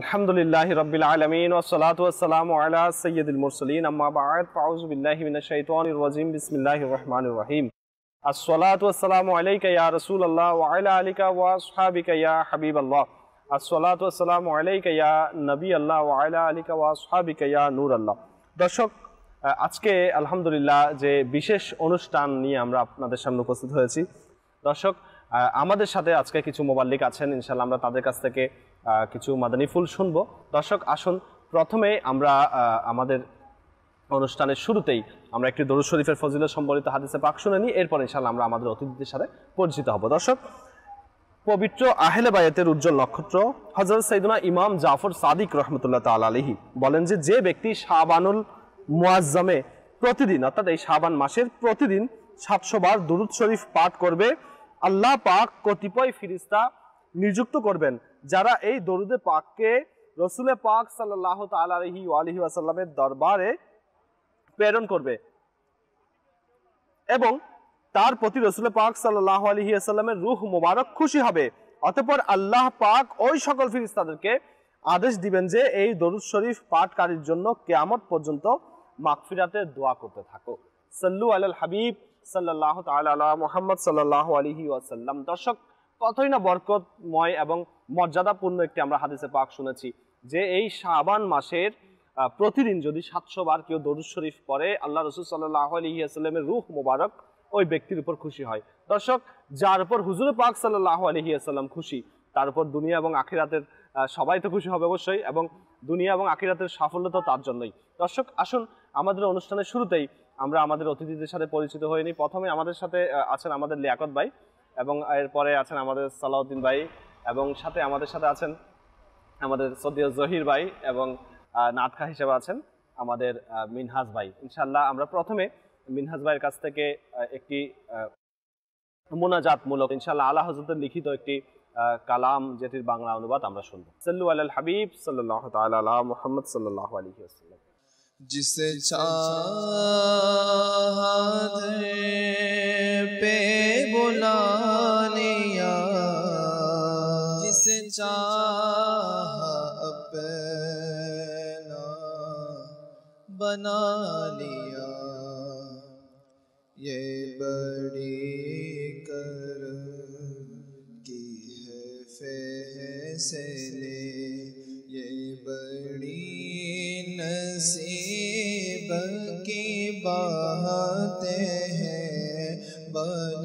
আলহামদুলিল্লাহ রবিল আলমিন ওসলাতাম আলা সৈয়দুল মুরসলিন আম্মাবাদ বিসমিল্লাহ রহমান রহিম আসসালাম আলাইকা রসুল আল্লাহ আলা আলিকা ওয়া সাহাবিকা হাবিব আল্লাহ আসসালাতাম আলাইকা নবী আল্লাহ আলা আলিকা ওয়া সাহাবিকা নূর আল্লাহ দর্শক আজকে আলহামদুলিল্লাহ যে বিশেষ অনুষ্ঠান নিয়ে আমরা আপনাদের সামনে উপস্থিত হয়েছি দর্শক আমাদের সাথে আজকে কিছু মোবাল্লিক আছেন ইনশাল্লাহ আমরা তাদের কাছ থেকে কিছু মাদানী ফুল শুনবো দর্শক আসুন প্রথমে আমরা আমাদের অনুষ্ঠানের শুরুতেই আমরা একটি দরুদ শরীফের ফজিলত সম্বলিত হাদিসে পাক শুনে নিই এরপর ইনশাল্লাহ আমরা আমাদের অতিথিদের সাথে পরিচিত হব দর্শক পবিত্র আহেলে বায়াতের উজ্জ্বল নক্ষত্র হজরত সাইদুনা ইমাম জাফর সাদিক রহমতুল্লাহ তাল আলহি বলেন যে যে ব্যক্তি শাহবানুল মুয়াজ্জামে প্রতিদিন অর্থাৎ এই শাহবান মাসের প্রতিদিন সাতশো বার দুরুদ শরীফ পাঠ করবে আল্লাহ পাক কতিপয় ফিরিস্তা নিযুক্ত করবেন যারা এই দরুদে পাককে রসুলে পাক সাল্লাহ তালি আলহি আসাল্লামের দরবারে প্রেরণ করবে এবং তার প্রতি রসুল পাক সাল্লাহ আলহি আসাল্লামের রুহ মুবারক খুশি হবে অতপর আল্লাহ পাক ওই সকল ফিরিস্তাদেরকে আদেশ দিবেন যে এই দরুদ শরীফ পাঠকারীর জন্য কেয়ামত পর্যন্ত মাগফিরাতের দোয়া করতে থাকো সাল্লু আল হাবিব সাল্লাহ তাল মোহাম্মদ সাল্লাহ আলহি আসাল্লাম দর্শক কতই না বরকতময় এবং মর্যাদাপূর্ণ একটি আমরা হাদিসে পাক শুনেছি যে এই শাবান মাসের প্রতিদিন যদি সাতশো বার কেউ দরুদ শরীফ পড়ে আল্লাহ রসুল সাল্লাহ আলহিহাস্লামের রুহ মুবারক ওই ব্যক্তির উপর খুশি হয় দর্শক যার উপর হুজুর পাক সাল্লাহ আলহিহাস্লাম খুশি তার উপর দুনিয়া এবং আখিরাতের সবাই তো খুশি হবে অবশ্যই এবং দুনিয়া এবং আখিরাতের সাফল্য তো তার জন্যই দর্শক আসুন আমাদের অনুষ্ঠানের শুরুতেই আমরা আমাদের অতিথিদের সাথে পরিচিত হয়ে নিই প্রথমে আমাদের সাথে আছেন আমাদের লিয়াকত ভাই এবং এরপরে আছেন আমাদের সালাউদ্দিন ভাই এবং সাথে আমাদের সাথে আছেন আমাদের সদিয় জহির ভাই এবং নাতখা হিসেবে আছেন আমাদের মিনহাজ ভাই ইনশাল্লাহ আমরা প্রথমে মিনহাজ ভাইয়ের কাছ থেকে একটি মোনাজাতমূলক ইনশাল্লাহ আল্লাহ হজরতের লিখিত একটি কালাম যেটির বাংলা অনুবাদ আমরা শুনবো সাল্লু আল হাবিব সাল্লাহ তাল মোহাম্মদ সাল্লাহ আলহি আসসালাম جسے چار پہ بلالیاں جس بنا لیا یہ بڑی کر کی ہے فیصلے بہتے ہیں بل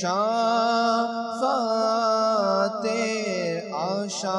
شا فر آشا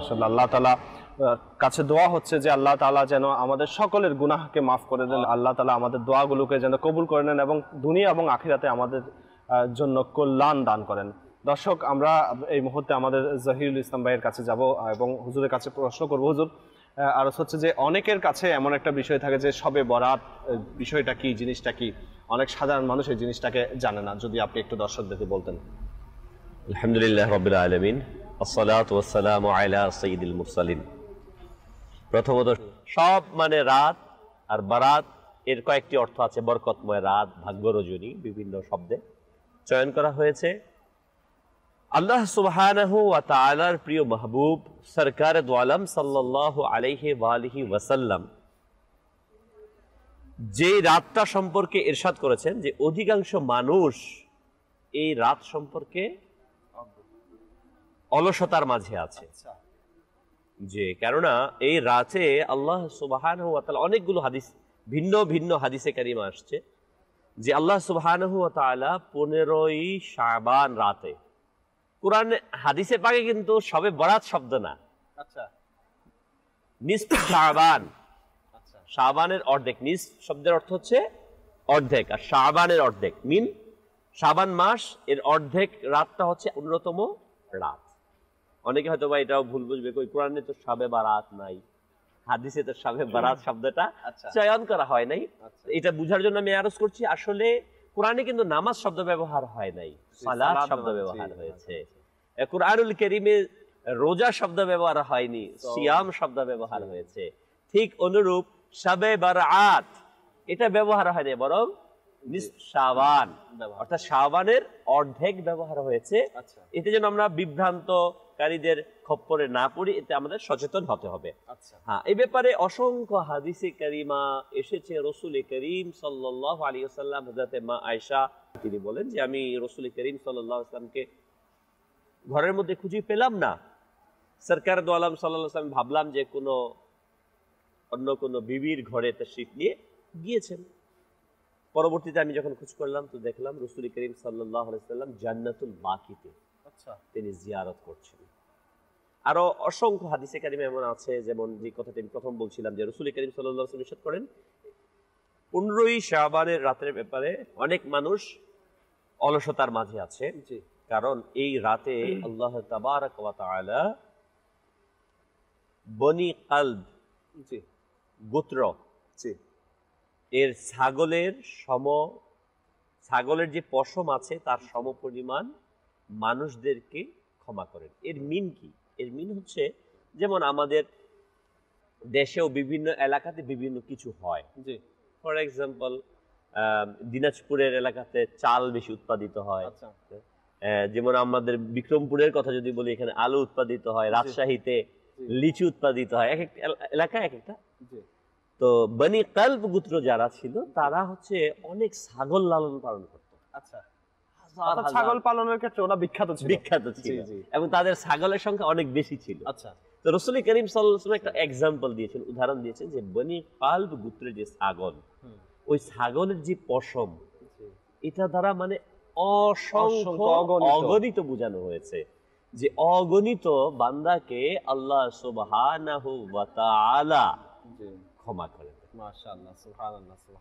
মাসাল্লাহ আল্লাহ তালা কাছে দোয়া হচ্ছে যে আল্লাহ তালা যেন আমাদের সকলের গুনাহকে মাফ করে দেন আল্লাহ তালা আমাদের দোয়াগুলোকে যেন কবুল করে নেন এবং দুনিয়া এবং আখিরাতে আমাদের জন্য কল্যাণ দান করেন দর্শক আমরা এই মুহূর্তে আমাদের জহিরুল ইসলাম ভাইয়ের কাছে যাব এবং হুজুরের কাছে প্রশ্ন করবো হুজুর আর হচ্ছে যে অনেকের কাছে এমন একটা বিষয় থাকে যে সবে বরাত বিষয়টা কি জিনিসটা কি অনেক সাধারণ মানুষ এই জিনিসটাকে জানে না যদি আপনি একটু দর্শকদেরকে বলতেন আলহামদুলিল্লাহ রবিল আলমিন সব মানে রাত আর বারাত এর কয়েকটি অর্থ আছে বরকতময় রাত ভাগ্য রজনী বিভিন্ন শব্দে চয়ন করা হয়েছে আল্লাহ সুবাহানহ প্রিয় মাহবুব সরকার দোয়ালাম সাল্লাহ আলাইহে ওয়ালহি ওয়াসাল্লাম যে রাতটা সম্পর্কে এরশাদ করেছেন যে অধিকাংশ মানুষ এই রাত সম্পর্কে অলসতার মাঝে আছে আচ্ছা। যে কেননা এই রাতে আল্লাহ সুবাহ অনেকগুলো হাদিস ভিন্ন ভিন্ন হাদিসে কারিমা আসছে যে আল্লাহ সুবাহ পনেরোই শাবান রাতে কোরআন হাদিসে পাকে কিন্তু সবে বরাত শব্দ না আচ্ছা, আচ্ছা। অর্ধেক নিস শব্দের অর্থ হচ্ছে অর্ধেক আর শাবানের অর্ধেক মিন শাবান মাস এর অর্ধেক রাতটা হচ্ছে অন্যতম রাত অনেকে হয়তো বা এটাও ভুল বুঝবে ওই কোরআনে তো সাবে বারাত নাই হাদিসে তো সাবে বারাত শব্দটা আচ্ছা। চয়ন করা হয় নাই আচ্ছা। এটা বুঝার জন্য আমি আরজ করছি আসলে কোরআনে কিন্তু নামাজ শব্দ ব্যবহার হয় নাই সালাত শব্দ ব্যবহার হয়েছে আচ্ছা, কোরআনুল কেরিমে রোজা শব্দ ব্যবহার হয়নি সিয়াম শব্দ ব্যবহার হয়েছে ঠিক অনুরূপ সাবে বারাত এটা ব্যবহার হয় নাই বরং সাবান অর্থাৎ সাবানের অর্ধেক ব্যবহার হয়েছে এতে যেন আমরা বিভ্রান্ত পাপকারীদের খপ্পরে না পড়ি এতে আমাদের সচেতন হতে হবে আচ্ছা। হ্যাঁ এই ব্যাপারে অসংখ্য হাদিসে কারিমা এসেছে রসুল করিম সাল্লাহ আলী আসাল্লাম হজরতে মা আয়সা তিনি বলেন যে আমি রসুল করিম সাল্লামকে ঘরের মধ্যে খুঁজে পেলাম না সরকার দোয়ালাম সাল্লাহ আসলাম ভাবলাম যে কোনো অন্য কোনো বিবির ঘরে শীত নিয়ে গিয়েছেন পরবর্তীতে আমি যখন খোঁজ করলাম তো দেখলাম রসুল করিম সাল্লাহ সাল্লাম জান্নাতুল বাকিতে আচ্ছা। তিনি জিয়ারত করছেন আরো অসংখ্য হাদিসে কারিমে এমন আছে যেমন যে কথাটি আমি প্রথম বলছিলাম যে রসুল করিম সাল্লাম নিষেধ করেন পনেরোই শাহবানের রাতের ব্যাপারে অনেক মানুষ অলসতার মাঝে আছে কারণ এই রাতে আল্লাহ তাবারক তাআলা বনি কালব গোত্র এর ছাগলের সম ছাগলের যে পশম আছে তার সম পরিমাণ মানুষদেরকে ক্ষমা করেন এর মিন কি এর মিন হচ্ছে যেমন আমাদের দেশেও বিভিন্ন এলাকাতে বিভিন্ন কিছু হয় জি ফর এক্সাম্পল দিনাজপুরের এলাকাতে চাল বেশি উৎপাদিত হয় আচ্ছা। যেমন আমাদের বিক্রমপুরের কথা যদি বলি এখানে আলু উৎপাদিত হয় রাজশাহীতে লিচু উৎপাদিত হয় এক এক এলাকা এক একটা তো বনি কাল্প গুত্র যারা ছিল তারা হচ্ছে অনেক ছাগল লালন পালন করতো আচ্ছা আচ্ছা, ছাগল আচ্ছা। পালনের ক্ষেত্রে ওরা বিখ্যাত ছিল বিখ্যাত ছিল এবং তাদের ছাগলের সংখ্যা অনেক বেশি ছিল আচ্ছা তো রসুল করিম সাল্লাহ একটা এক্সাম্পল দিয়েছেন উদাহরণ দিয়েছেন যে বনি পাল্ব যে ছাগল ওই ছাগলের যে পশম এটা দ্বারা মানে অসংখ্য অগণিত বোঝানো হয়েছে যে অগণিত বান্দাকে আল্লাহ সুবহানাহু ওয়া তাআলা ক্ষমা করে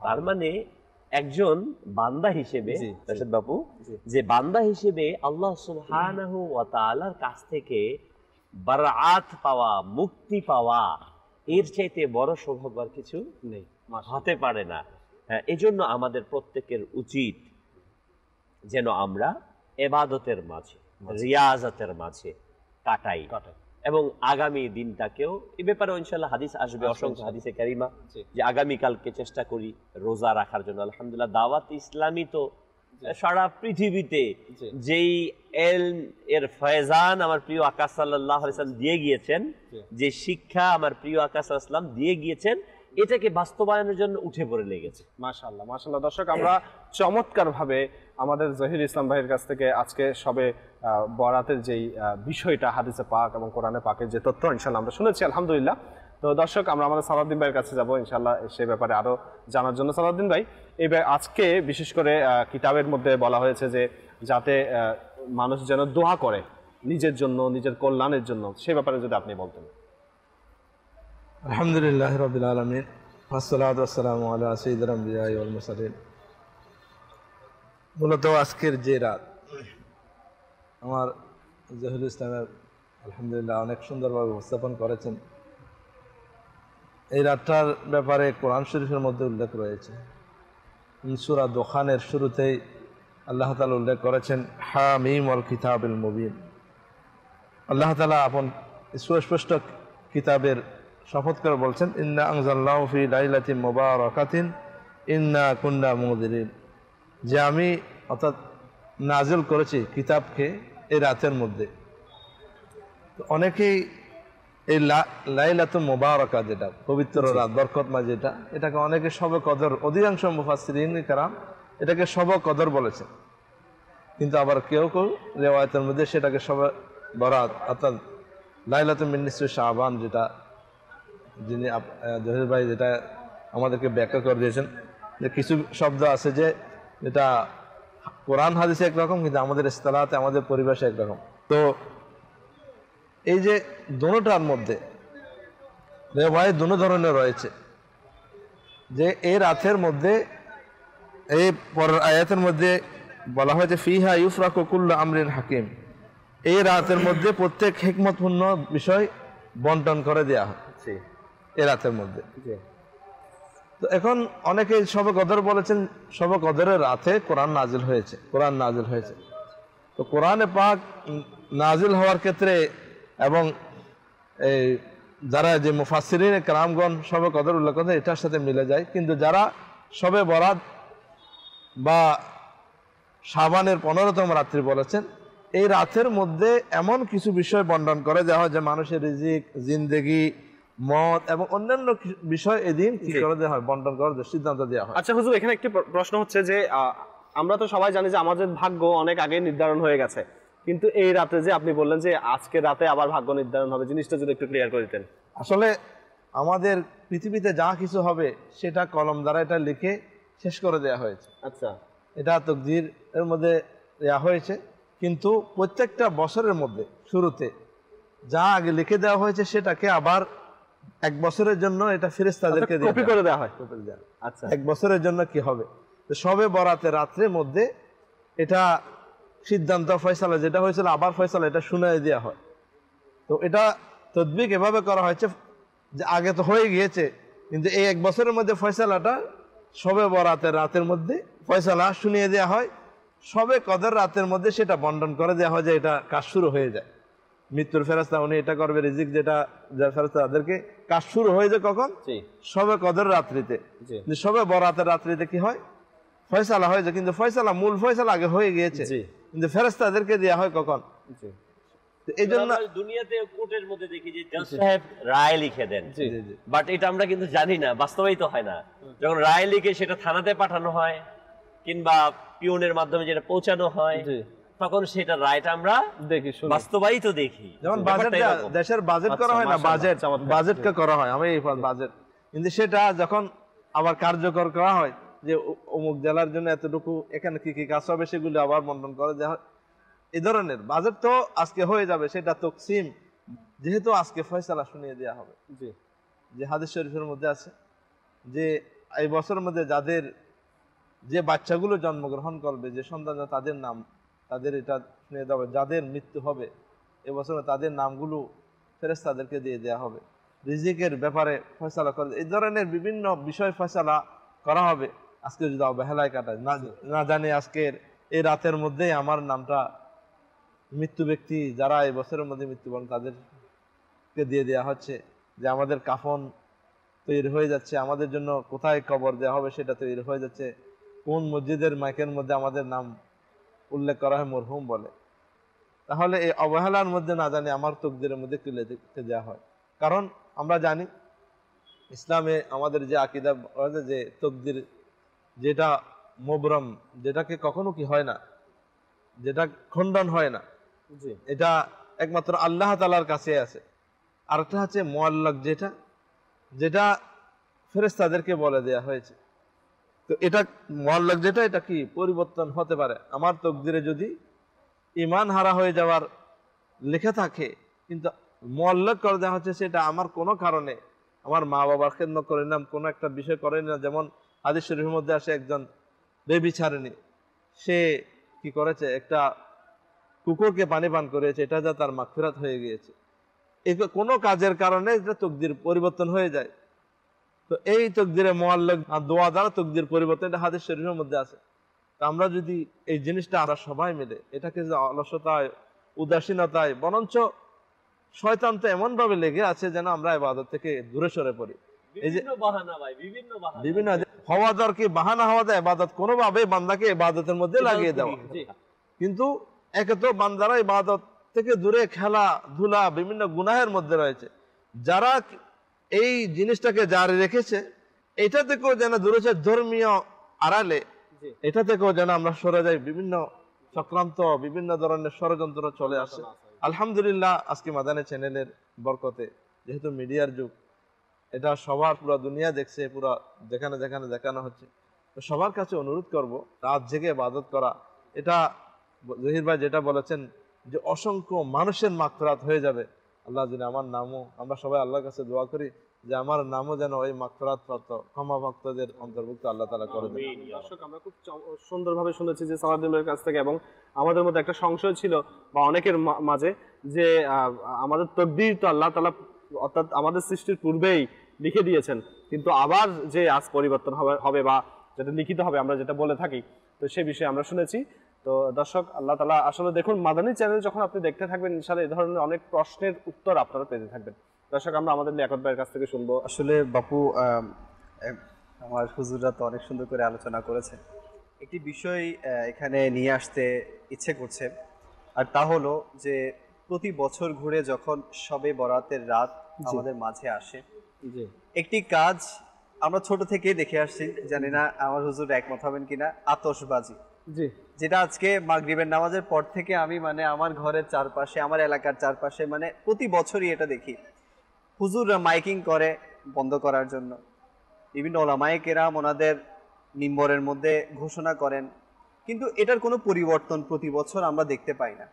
তার মানে একজন বান্দা হিসেবে রাশেদ বাবু যে বান্দা হিসেবে আল্লাহ সুবহানাহু ওয়া তাআলার কাছ থেকে বারাত পাওয়া মুক্তি পাওয়া এর চাইতে বড় সৌভাগ্য আর কিছু নেই হতে পারে না হ্যাঁ এজন্য আমাদের প্রত্যেকের উচিত যেন আমরা এবাদতের মাঝে রিয়াজতের মাঝে কাটাই কাটাই এবং আগামী দিনটাকেও এ ব্যাপারে ইনশাল্লাহ হাদিস আসবে অসংখ্য হাদিসে ক্যারিমা যে আগামীকালকে চেষ্টা করি রোজা রাখার জন্য আলহামদুলিল্লাহ দাওয়াত ইসলামী তো সারা পৃথিবীতে যেই এল এর ফয়জান আমার প্রিয় আকাশ সাল্লাহ দিয়ে গিয়েছেন যে শিক্ষা আমার প্রিয় আকাশ আসলাম দিয়ে গিয়েছেন এটাকে বাস্তবায়নের জন্য উঠে পড়ে লেগেছে মাশাল্লাহ মাশাল্লাহ দর্শক আমরা চমৎকারভাবে আমাদের জহির ইসলাম ভাইয়ের কাছ থেকে আজকে সবে বরাতের যেই বিষয়টা হাদিসে পাক এবং কোরআনে পাকের যে তথ্য ইনশাল্লাহ আমরা শুনেছি আলহামদুলিল্লাহ তো দর্শক আমরা আমাদের সালাউদ্দিন ভাইয়ের কাছে যাব ইনশাল্লাহ সে ব্যাপারে আরও জানার জন্য সালাউদ্দিন ভাই এই আজকে বিশেষ করে কিতাবের মধ্যে বলা হয়েছে যে যাতে মানুষ যেন দোয়া করে নিজের জন্য নিজের কল্যাণের জন্য সে ব্যাপারে যদি আপনি বলতেন আলহামদুলিল্লাহ রবিল আলমিন আসসালাম আল্লাহ সঈদুল মুসালিম মূলত আজকের যে রাত আমার জহির ইসলামের আলহামদুলিল্লাহ অনেক সুন্দরভাবে উপস্থাপন করেছেন এই রাতটার ব্যাপারে কোরআন শরীফের মধ্যে উল্লেখ রয়েছে ইনসুরা দোকানের শুরুতেই আল্লাহ তালা উল্লেখ করেছেন হা মিম অল কিতাবিল মুবিন আল্লাহ তালা আপন সুস্পষ্ট কিতাবের শপথ করে বলছেন ইন্না আংজাল্লাহ ফি মোবার মোবারকাতিন ইন্না কুন্না মুদিরিন যে আমি অর্থাৎ নাজল করেছি কিতাবকে এই রাতের মধ্যে অনেকেই এই লাইলাত মোবারকা যেটা পবিত্র রাত বরকতমা যেটা এটাকে অনেকে সব কদর অধিকাংশ মুফাসরিন কারাম এটাকে সব কদর বলেছে কিন্তু আবার কেউ কেউ রেওয়ায়তের মধ্যে সেটাকে সব বরাত অর্থাৎ লাইলাত মিনিস শাহবান যেটা যিনি জহির ভাই যেটা আমাদেরকে ব্যাখ্যা করে দিয়েছেন যে কিছু শব্দ আছে যে যেটা কোরআন হাদিসে একরকম কিন্তু আমাদের ইস্তলাতে আমাদের পরিবেশে একরকম তো এই যে দোনোটার মধ্যে রেওয়ায় দু ধরনের রয়েছে যে এই রাতের মধ্যে এই পরের আয়াতের মধ্যে বলা হয় যে ফিহা ইউফরা ককুল্লা আমরিন হাকিম এই রাতের মধ্যে প্রত্যেক হেকমতপূর্ণ বিষয় বন্টন করে দেওয়া হয় এ রাতের মধ্যে তো এখন অনেকে সবে কদর বলেছেন সবে কদরের রাতে কোরআন নাজিল হয়েছে কোরআন নাজিল হয়েছে তো কোরআনে পাক নাজিল হওয়ার ক্ষেত্রে এবং এই যারা যে মুফাসিরিন ক্রামগণ সবে কদর উল্লেখ করেন এটার সাথে মিলে যায় কিন্তু যারা সবে বরাত বা সাবানের পনেরোতম রাত্রি বলেছেন এই রাতের মধ্যে এমন কিছু বিষয় বন্টন করে দেওয়া হয় যে মানুষের রিজিক জিন্দেগি মত এবং অন্যান্য বিষয় এদিন কি করে দেওয়া হয় বন্টন করার সিদ্ধান্ত দেওয়া হয় আচ্ছা হুজুর এখানে একটি প্রশ্ন হচ্ছে যে আমরা তো সবাই জানি যে আমাদের ভাগ্য অনেক আগে নির্ধারণ হয়ে গেছে কিন্তু এই রাতে যে আপনি বললেন যে আজকে রাতে আবার ভাগ্য নির্ধারণ হবে জিনিসটা যদি একটু ক্লিয়ার করে দিতেন আসলে আমাদের পৃথিবীতে যা কিছু হবে সেটা কলম দ্বারা এটা লিখে শেষ করে দেয়া হয়েছে আচ্ছা এটা তকদির এর মধ্যে দেওয়া হয়েছে কিন্তু প্রত্যেকটা বছরের মধ্যে শুরুতে যা আগে লিখে দেওয়া হয়েছে সেটাকে আবার এক বছরের জন্য এটা ফেরেস্তাদেরকে কপি আচ্ছা, করে দেওয়া হয় আচ্ছা এক বছরের জন্য কি হবে সবে বরাতে রাত্রে মধ্যে এটা সিদ্ধান্ত ফয়সালা যেটা হয়েছিল আবার ফয়সালা এটা শুনে দেওয়া হয় তো এটা তদ্বিক এভাবে করা হয়েছে যে আগে তো হয়ে গিয়েছে কিন্তু এই এক বছরের মধ্যে ফয়সালাটা সবে বরাতের রাতের মধ্যে ফয়সালা শুনিয়ে দেওয়া হয় সবে কদের রাতের মধ্যে সেটা বন্টন করে দেওয়া হয় যে এটা কাজ শুরু হয়ে যায় মৃত্যুর ফেরাস্তা উনি এটা করবে রিজিক যেটা ফেরাস্তা তাদেরকে কাজ শুরু হয়ে যায় কখন সবে কদর রাত্রিতে সবে বরাতের রাত্রিতে কি হয় ফয়সালা হয় যে কিন্তু ফয়সালা মূল ফয়সালা আগে হয়ে গিয়েছে কিন্তু ফেরাস্তাদেরকে দেওয়া হয় কখন সেটা থানাতে পাঠানো হয় কিংবা পিওনের মাধ্যমে যেটা পৌঁছানো হয় তখন সেটা রাইট আমরা দেখি বাস্তবায়িত দেখি যেমন বাজেট দেশের বাজেট করা হয় না বাজেট আচ্ছা, বাজেট করা হয় আমি বাজেট কিন্তু সেটা যখন আবার কার্যকর করা হয় যে অমুক জেলার জন্য এতটুকু এখানে কি কি কাজ হবে সেগুলি আবার বন্টন করে যে এই ধরনের বাজেট তো আজকে হয়ে যাবে সেটা তকসিম যেহেতু আজকে ফয়সালা শুনিয়ে দেওয়া হবে জি যে হাদিস শরীফের মধ্যে আছে যে এই বছরের মধ্যে যাদের যে বাচ্চাগুলো জন্মগ্রহণ করবে যে সন্তানরা তাদের নাম তাদের এটা নিয়ে যাবে যাদের মৃত্যু হবে এবছরে তাদের নামগুলো ফেরেস তাদেরকে দিয়ে দেওয়া হবে রিজিকের ব্যাপারে ফয়সালা করে এই ধরনের বিভিন্ন বিষয় ফয়সালা করা হবে আজকে যদি অবহেলায় কাটায় না না জানি আজকের এই রাতের মধ্যেই আমার নামটা মৃত্যু ব্যক্তি যারা এই বছরের মধ্যে মৃত্যুবরণ তাদেরকে দিয়ে দেওয়া হচ্ছে যে আমাদের কাফন তৈরি হয়ে যাচ্ছে আমাদের জন্য কোথায় কবর দেওয়া হবে সেটা তৈরি হয়ে যাচ্ছে কোন মসজিদের মাইকের মধ্যে আমাদের নাম উল্লেখ করা হয় মরহুম বলে তাহলে এই অবহেলার মধ্যে না জানি আমার তকদিরের মধ্যে তুলে দিতে দেওয়া হয় কারণ আমরা জানি ইসলামে আমাদের যে আকিদা যে তকদির যেটা মোবরম যেটাকে কখনো কি হয় না যেটা খণ্ডন হয় না এটা একমাত্র আল্লাহ তালার কাছে আছে আরেকটা হচ্ছে মোয়াল্লক যেটা যেটা ফেরেস্তাদেরকে বলে দেয়া হয়েছে তো এটা মহাল্লাক যেটা এটা কি পরিবর্তন হতে পারে আমার তকদিরে যদি ইমান হারা হয়ে যাওয়ার লেখা থাকে কিন্তু মোয়াল্লাক করে দেওয়া হচ্ছে সেটা আমার কোনো কারণে আমার মা বাবার কেন্দ্র করে নিলাম কোনো একটা বিষয় করে না যেমন আদি শরীফের মধ্যে আসে একজন বেবি ছাড়েনি সে কি করেছে একটা কুকুরকে পানি পান করেছে এটা যা তার মাখফিরাত হয়ে গিয়েছে কোনো কাজের কারণে এটা তকদির পরিবর্তন হয়ে যায় তো এই তকদিরে মোয়াল্লাক দোয়া দ্বারা তকদির পরিবর্তন এটা হাদিস শরীফের মধ্যে আছে তো আমরা যদি এই জিনিসটা আমরা সবাই মিলে এটাকে যে অলসতায় উদাসীনতায় বরঞ্চ শয়তান তো এমনভাবে লেগে আছে যেন আমরা এবাদত থেকে দূরে সরে পড়ি এই যে বিভিন্ন হওয়া কি বাহানা হওয়া এবাদত কোনোভাবে বান্দাকে এবাদতের মধ্যে লাগিয়ে দেওয়া কিন্তু একে তো বান্দারা এবাদত থেকে দূরে খেলা ধুলা বিভিন্ন গুনাহের মধ্যে রয়েছে যারা এই জিনিসটাকে জারি রেখেছে এটা থেকেও যেন দূরেছে ধর্মীয় আড়ালে এটা থেকেও যেন আমরা সরে যাই বিভিন্ন চক্রান্ত বিভিন্ন ধরনের ষড়যন্ত্র চলে আসে আলহামদুলিল্লাহ আজকে মাদানে চ্যানেলের বরকতে যেহেতু মিডিয়ার যুগ এটা সবার পুরো দুনিয়া দেখছে পুরো যেখানে যেখানে দেখানো হচ্ছে তো সবার কাছে অনুরোধ করব রাত জেগে বাদত করা এটা জহির ভাই যেটা বলেছেন যে অসংখ্য মানুষের মাত্রাত হয়ে যাবে আল্লাহ যিনি আমার নামও আমরা সবাই আল্লাহর কাছে দোয়া করি যে আমার নামও যেন ওই মাকফরাত প্রাপ্ত ক্ষমা ভক্তদের অন্তর্ভুক্ত আল্লাহ তালা করে দেবেন দর্শক আমরা খুব সুন্দরভাবে শুনেছি যে সালাদুল্লাহর কাছ থেকে এবং আমাদের মধ্যে একটা সংশয় ছিল বা অনেকের মাঝে যে আমাদের তদ্বির তো আল্লাহ তালা অর্থাৎ আমাদের সৃষ্টির পূর্বেই লিখে দিয়েছেন কিন্তু আবার যে আজ পরিবর্তন হবে হবে বা যেটা লিখিত হবে আমরা যেটা বলে থাকি তো সে বিষয়ে আমরা শুনেছি তো দর্শক আল্লাহ তালা আসলে দেখুন মাদানী চ্যানেল যখন আপনি দেখতে থাকবেন ইনশাল্লাহ এই ধরনের অনেক প্রশ্নের উত্তর আপনারা পেতে থাকবেন দর্শক আমরা আমাদের লেখত ভাইয়ের কাছ থেকে শুনবো আসলে বাপু আমার হুজুররা তো অনেক সুন্দর করে আলোচনা করেছে একটি বিষয় এখানে নিয়ে আসতে ইচ্ছে করছে আর তা হলো যে প্রতি বছর ঘুরে যখন সবে বরাতের রাত আমাদের মাঝে আসে একটি কাজ আমরা ছোট থেকেই দেখে আসছি জানি না আমার হুজুর একমত হবেন কিনা আতসবাজি জি যেটা আজকে মাগরীবের নামাজের পর থেকে আমি মানে আমার ঘরের চারপাশে আমার এলাকার চারপাশে মানে প্রতি বছরই এটা দেখি হুজুররা মাইকিং করে বন্ধ করার জন্য বিভিন্ন ওলামায়কেরা ওনাদের মিম্বরের মধ্যে ঘোষণা করেন কিন্তু এটার কোনো পরিবর্তন প্রতি বছর আমরা দেখতে পাই না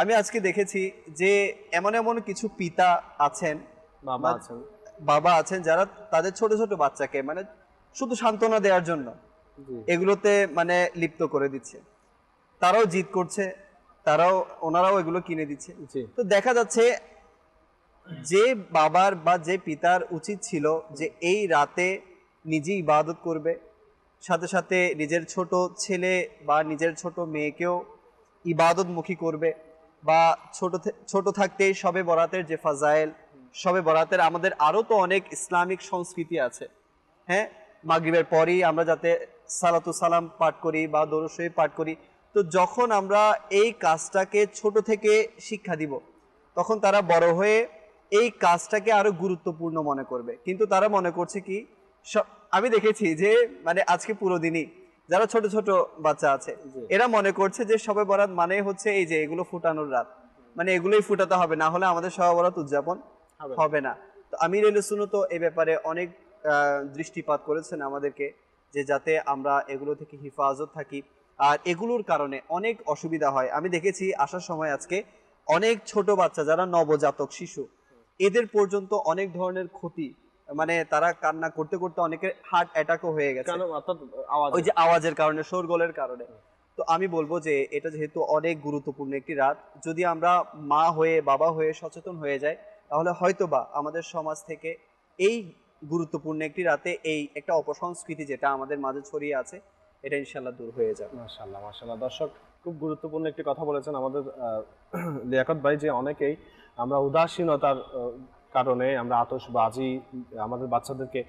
আমি আজকে দেখেছি যে এমন এমন কিছু পিতা আছেন বাবা আছেন বাবা আছেন যারা তাদের ছোট ছোট বাচ্চাকে মানে শুধু সান্ত্বনা দেওয়ার জন্য এগুলোতে মানে লিপ্ত করে দিচ্ছে তারাও জিত করছে তারাও ওনারাও এগুলো কিনে দিচ্ছে তো দেখা যাচ্ছে যে বাবার বা যে পিতার উচিত ছিল যে এই রাতে নিজে ইবাদত করবে সাথে সাথে নিজের ছোট ছেলে বা নিজের ছোট মেয়েকেও ইবাদতমুখী করবে বা ছোট ছোট থাকতেই সবে বরাতের যে ফাজাইল সবে বরাতের আমাদের আরও তো অনেক ইসলামিক সংস্কৃতি আছে হ্যাঁ মাগরিবের পরই আমরা যাতে সালাতু সালাম পাঠ করি বা দরসই পাঠ করি তো যখন আমরা এই কাজটাকে ছোট থেকে শিক্ষা দিব তখন তারা বড় হয়ে এই কাজটাকে আরো গুরুত্বপূর্ণ মনে করবে কিন্তু তারা মনে করছে কি আমি দেখেছি যে মানে আজকে পুরো দিনই যারা ছোট ছোট বাচ্চা আছে এরা মনে করছে যে সবে বরাত মানে হচ্ছে এই যে এগুলো ফুটানোর রাত মানে এগুলোই ফুটাতে হবে না হলে আমাদের সবে বরাত উদযাপন হবে না তো আমির এলুসুনও তো এ ব্যাপারে অনেক দৃষ্টিপাত করেছেন আমাদেরকে যে যাতে আমরা এগুলো থেকে হেফাজত থাকি আর এগুলোর কারণে অনেক অসুবিধা হয় আমি দেখেছি আসার সময় আজকে অনেক ছোট বাচ্চা যারা নবজাতক শিশু এদের পর্যন্ত অনেক ধরনের ক্ষতি মানে তারা কান্না করতে করতে অনেকের হার্ট অ্যাটাকও হয়ে গেছে ওই যে আওয়াজের কারণে শোরগোলের কারণে তো আমি বলবো যে এটা যেহেতু অনেক গুরুত্বপূর্ণ একটি রাত যদি আমরা মা হয়ে বাবা হয়ে সচেতন হয়ে যায় তাহলে হয়তো বা আমাদের সমাজ থেকে এই গুরুত্বপূর্ণ একটি রাতে এই একটা অপসংস্কৃতি যেটা আমাদের মাঝে ছড়িয়ে আছে এটা ইনশাল্লাহ দূর হয়ে যাবে মাশাল্লাহ মাশাল্লাহ দর্শক খুব গুরুত্বপূর্ণ একটি কথা বলেছেন আমাদের লিয়াকত ভাই যে অনেকেই আমরা উদাসীনতার কারণে আমরা আতসবাজি আমাদের বাচ্চাদেরকে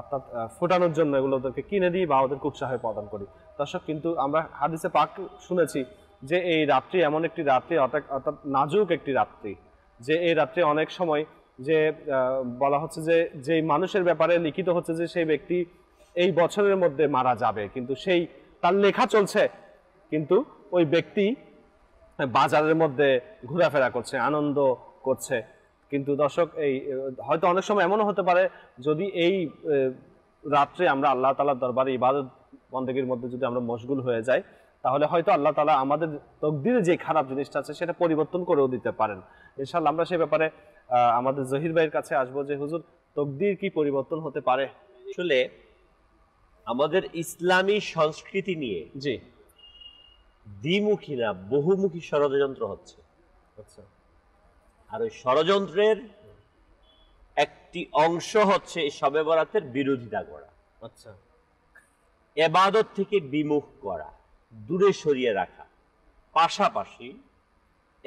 অর্থাৎ ফোটানোর জন্য এগুলো ওদেরকে কিনে দিই বা ওদেরকে উৎসাহ প্রদান করি দর্শক কিন্তু আমরা হাদিসে পাক শুনেছি যে এই রাত্রি এমন একটি রাত্রি অর্থাৎ অর্থাৎ নাজুক একটি রাত্রি যে এই রাত্রে অনেক সময় যে বলা হচ্ছে যে যেই মানুষের ব্যাপারে লিখিত হচ্ছে যে সেই ব্যক্তি এই বছরের মধ্যে মারা যাবে কিন্তু সেই তার লেখা চলছে কিন্তু ওই ব্যক্তি বাজারের মধ্যে ঘোরাফেরা করছে আনন্দ করছে কিন্তু দর্শক এই হয়তো অনেক সময় এমনও হতে পারে যদি এই রাত্রে আমরা আল্লাহ তালার দরবারে ইবাদত বন্দেগীর মধ্যে যদি আমরা মশগুল হয়ে যাই তাহলে হয়তো আল্লাহ তালা আমাদের তকদিরে যে খারাপ জিনিসটা আছে সেটা পরিবর্তন করেও দিতে পারেন ইনশাল্লাহ আমরা সে ব্যাপারে আমাদের জহির ভাইয়ের কাছে আসবো যে হুজুর তকদির কি পরিবর্তন হতে পারে আসলে আমাদের ইসলামী সংস্কৃতি নিয়ে জি দ্বিমুখী না বহুমুখী ষড়যন্ত্র হচ্ছে আচ্ছা আর ওই ষড়যন্ত্রের একটি অংশ হচ্ছে এই সবে বরাতের বিরোধিতা করা আচ্ছা এবাদত থেকে বিমুখ করা দূরে সরিয়ে রাখা পাশাপাশি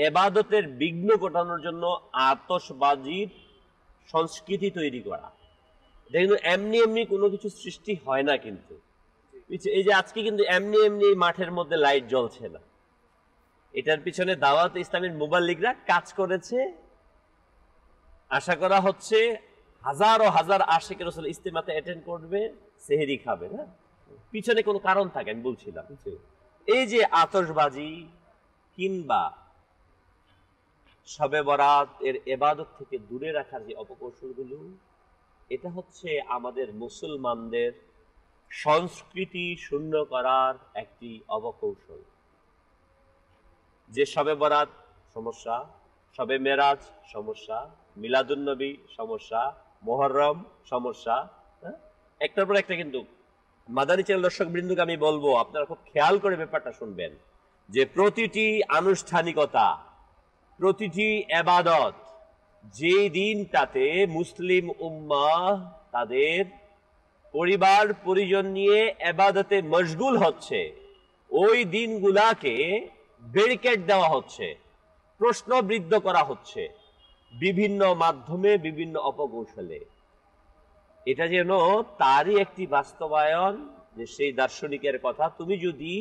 এবাদতের বিঘ্ন ঘটানোর জন্য আতসবাজির সংস্কৃতি তৈরি করা এটা কিন্তু এমনি এমনি কোনো কিছু সৃষ্টি হয় না কিন্তু এই যে আজকে কিন্তু এমনি এমনি মাঠের মধ্যে লাইট জ্বলছে না এটার পিছনে দাওয়াত ইসলামের লিগরা কাজ করেছে আশা করা হচ্ছে হাজারো হাজার আশেকের আসলে ইস্তেমাতে অ্যাটেন্ড করবে সেহেরি খাবে না পিছনে কোনো কারণ থাকে আমি বলছিলাম এই যে আতসবাজি কিংবা শবে বরাত এর এবাদত থেকে দূরে রাখার যে অপকৌশলগুলো এটা হচ্ছে আমাদের মুসলমানদের সংস্কৃতি শূন্য করার একটি অবকৌশল যে শবে বরাত সমস্যা শবে মেরাজ সমস্যা মিলাদুন্নবী সমস্যা মোহরম সমস্যা হ্যাঁ? একটার পর একটা কিন্তু মাদানী চ্যানেল দর্শক বৃন্দুকে আমি বলবো আপনারা খুব খেয়াল করে ব্যাপারটা শুনবেন যে প্রতিটি আনুষ্ঠানিকতা প্রতিটি এবাদত যে দিনটাতে মুসলিম উম্মা তাদের পরিবার পরিজন নিয়ে এবাদতে মশগুল হচ্ছে ওই দিনগুলাকে ব্যারিকেড দেওয়া হচ্ছে প্রশ্নবৃদ্ধ করা হচ্ছে বিভিন্ন মাধ্যমে বিভিন্ন অপকৌশলে এটা যেন তারই একটি বাস্তবায়ন যে সেই দার্শনিকের কথা তুমি যদি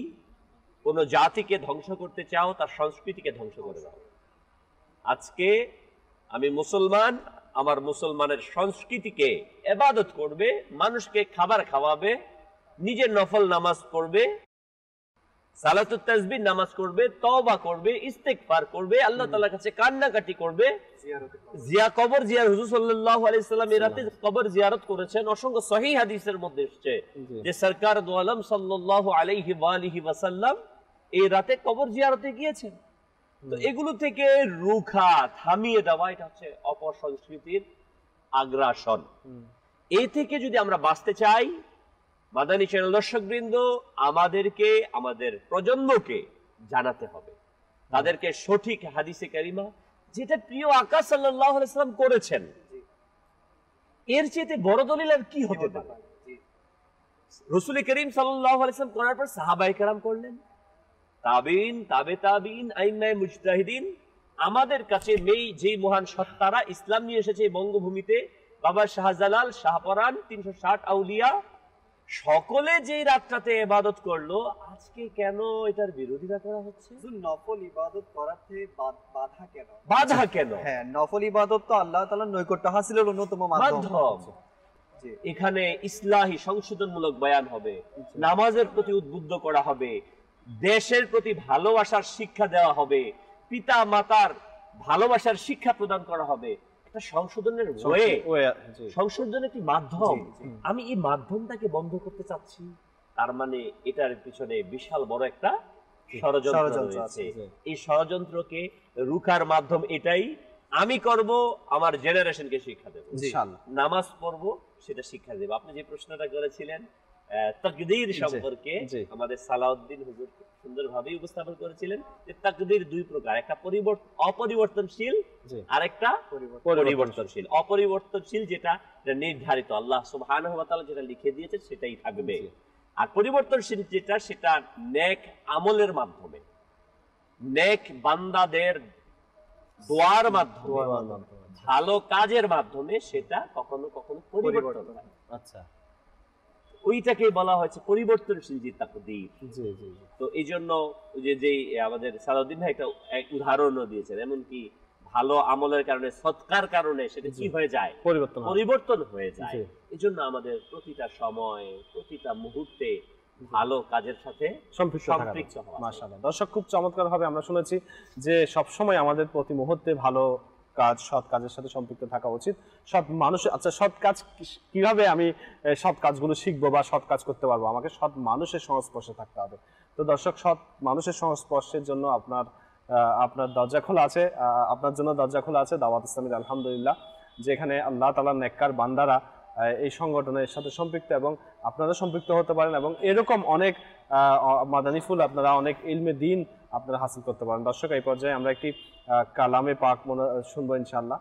কোনো জাতিকে ধ্বংস করতে চাও তার সংস্কৃতিকে ধ্বংস করে দাও আজকে আমি মুসলমান আমার মুসলমানের সংস্কৃতিকে এবাদত করবে মানুষকে খাবার খাওয়াবে নিজের নফল নামাজ পড়বে সালাতুত নামাজ করবে তওবা করবে ইস্তেক পার করবে আল্লাহ তাআলার কাছে কান্নাকাটি করবে জিয়া কবর জিয়ার হুজুর সাল্লাহ আলাইহি সাল্লাম কবর জিয়ারত করেছেন অসংখ্য সহি হাদিসের মধ্যে এসছে যে সরকার দু আলম আলাইহি ওয়া ওয়াসাল্লাম এই রাতে কবর জিয়ারতে গিয়েছেন এগুলো থেকে রুখা থামিয়ে দেওয়া এটা হচ্ছে অপর সংস্কৃতির আগ্রাসন এ থেকে যদি আমরা বাঁচতে চাই মাদানী চ্যানেল দর্শক বৃন্দ আমাদেরকে আমাদের প্রজন্মকে জানাতে হবে তাদেরকে সঠিক হাদিসে কারিমা যেটা প্রিয় আকাশ সাল্লাহ সাল্লাম করেছেন এর চেয়ে বড় দলিল আর কি হতে পারে রসুল করিম সাল্লাহ আলাইসলাম করার পর সাহাবাই কারাম করলেন তাবিন তাবে তাবিন আইমায় মুজতাহিদিন আমাদের কাছে মেই যে মহান সত্তারা ইসলাম নিয়ে এসেছে বঙ্গভূমিতে বাবা শাহজালাল শাহপরান তিনশো ষাট আউলিয়া সকলে যে রাতটাতে এবাদত করলো আজকে কেন এটার বিরোধিতা করা হচ্ছে নফল ইবাদত করাতে বাধা কেন বাধা কেন হ্যাঁ নফল ইবাদত তো আল্লাহ তাআলা নৈকট্য হাসিলের অন্যতম মাধ্যম এখানে ইসলাহি সংশোধনমূলক বয়ান হবে নামাজের প্রতি উদ্বুদ্ধ করা হবে দেশের প্রতি ভালোবাসার শিক্ষা দেওয়া হবে পিতা মাতার ভালোবাসার শিক্ষা প্রদান করা হবে সংশোধনের একটি মাধ্যম আমি এই মাধ্যমটাকে বন্ধ করতে চাচ্ছি তার মানে এটার পিছনে বিশাল বড় একটা ষড়যন্ত্র রয়েছে এই ষড়যন্ত্রকে রুখার মাধ্যম এটাই আমি করব আমার জেনারেশনকে শিক্ষা দেব নামাজ পড়ব সেটা শিক্ষা দেব আপনি যে প্রশ্নটা করেছিলেন তাকদীর সম্পর্কে আমাদের সালাউদ্দিন হুজুর সুন্দরভাবে উপস্থাপন করেছিলেন যে তাকদীর দুই প্রকার একটা অপরিবর্তনশীল আর একটা পরিবর্তনশীল অপরিবর্তনশীল যেটা নির্ধারিত আল্লাহ সুবহান যেটা লিখে দিয়েছে সেটাই থাকবে আর পরিবর্তনশীল যেটা সেটা নেক আমলের মাধ্যমে নেক বান্দাদের দোয়ার মাধ্যমে ভালো কাজের মাধ্যমে সেটা কখনো কখনো পরিবর্তন হয় আচ্ছা ওইটাকে বলা হয়েছে পরিবর্তনশীল যে তাকদীর তো এই জন্য যে যে আমাদের সালাউদ্দিন ভাই একটা উদাহরণও দিয়েছেন এমনকি ভালো আমলের কারণে সৎকার কারণে সেটা কি হয়ে যায় পরিবর্তন পরিবর্তন হয়ে যায় এই জন্য আমাদের প্রতিটা সময় প্রতিটা মুহূর্তে ভালো কাজের সাথে সম্পৃক্ত দর্শক খুব চমৎকার ভাবে আমরা শুনেছি যে সব সময় আমাদের প্রতি মুহূর্তে ভালো কাজ সৎ কাজের সাথে সম্পৃক্ত থাকা উচিত সৎ মানুষ আচ্ছা সৎ কাজ কিভাবে আমি সৎ কাজগুলো শিখবো বা সৎ কাজ করতে পারবো আমাকে সৎ মানুষের সংস্পর্শে থাকতে হবে তো দর্শক সৎ মানুষের সংস্পর্শের জন্য আপনার আপনার দরজা খোলা আছে আপনার জন্য দরজা খোলা আছে দাওয়াত ইসলামের আলহামদুলিল্লাহ যেখানে আল্লাহ তালা নেককার বান্দারা এই সংগঠনের সাথে সম্পৃক্ত এবং আপনারা সম্পৃক্ত হতে পারেন এবং এরকম অনেক মাদানিফুল ফুল আপনারা অনেক ইলমে দিন আপনারা হাসিল করতে পারেন দর্শক এই পর্যায়ে আমরা একটি কালামে পাক মনে শুনবো ইনশাল্লাহ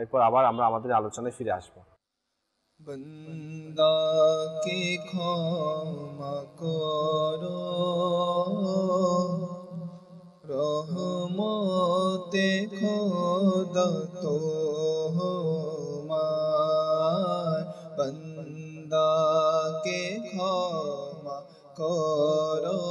এরপর আবার আমরা আমাদের আলোচনায় ফিরে আসবো বন্দাকে ক্ষমা করো রহমতে খোদা তো বন্দাকে ক্ষমা করো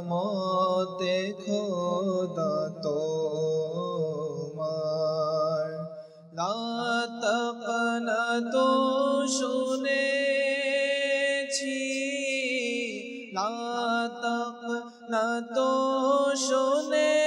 রহমতে খোদা তোমার লাতকনা তো শুনেছি লাতকনা তো শুনে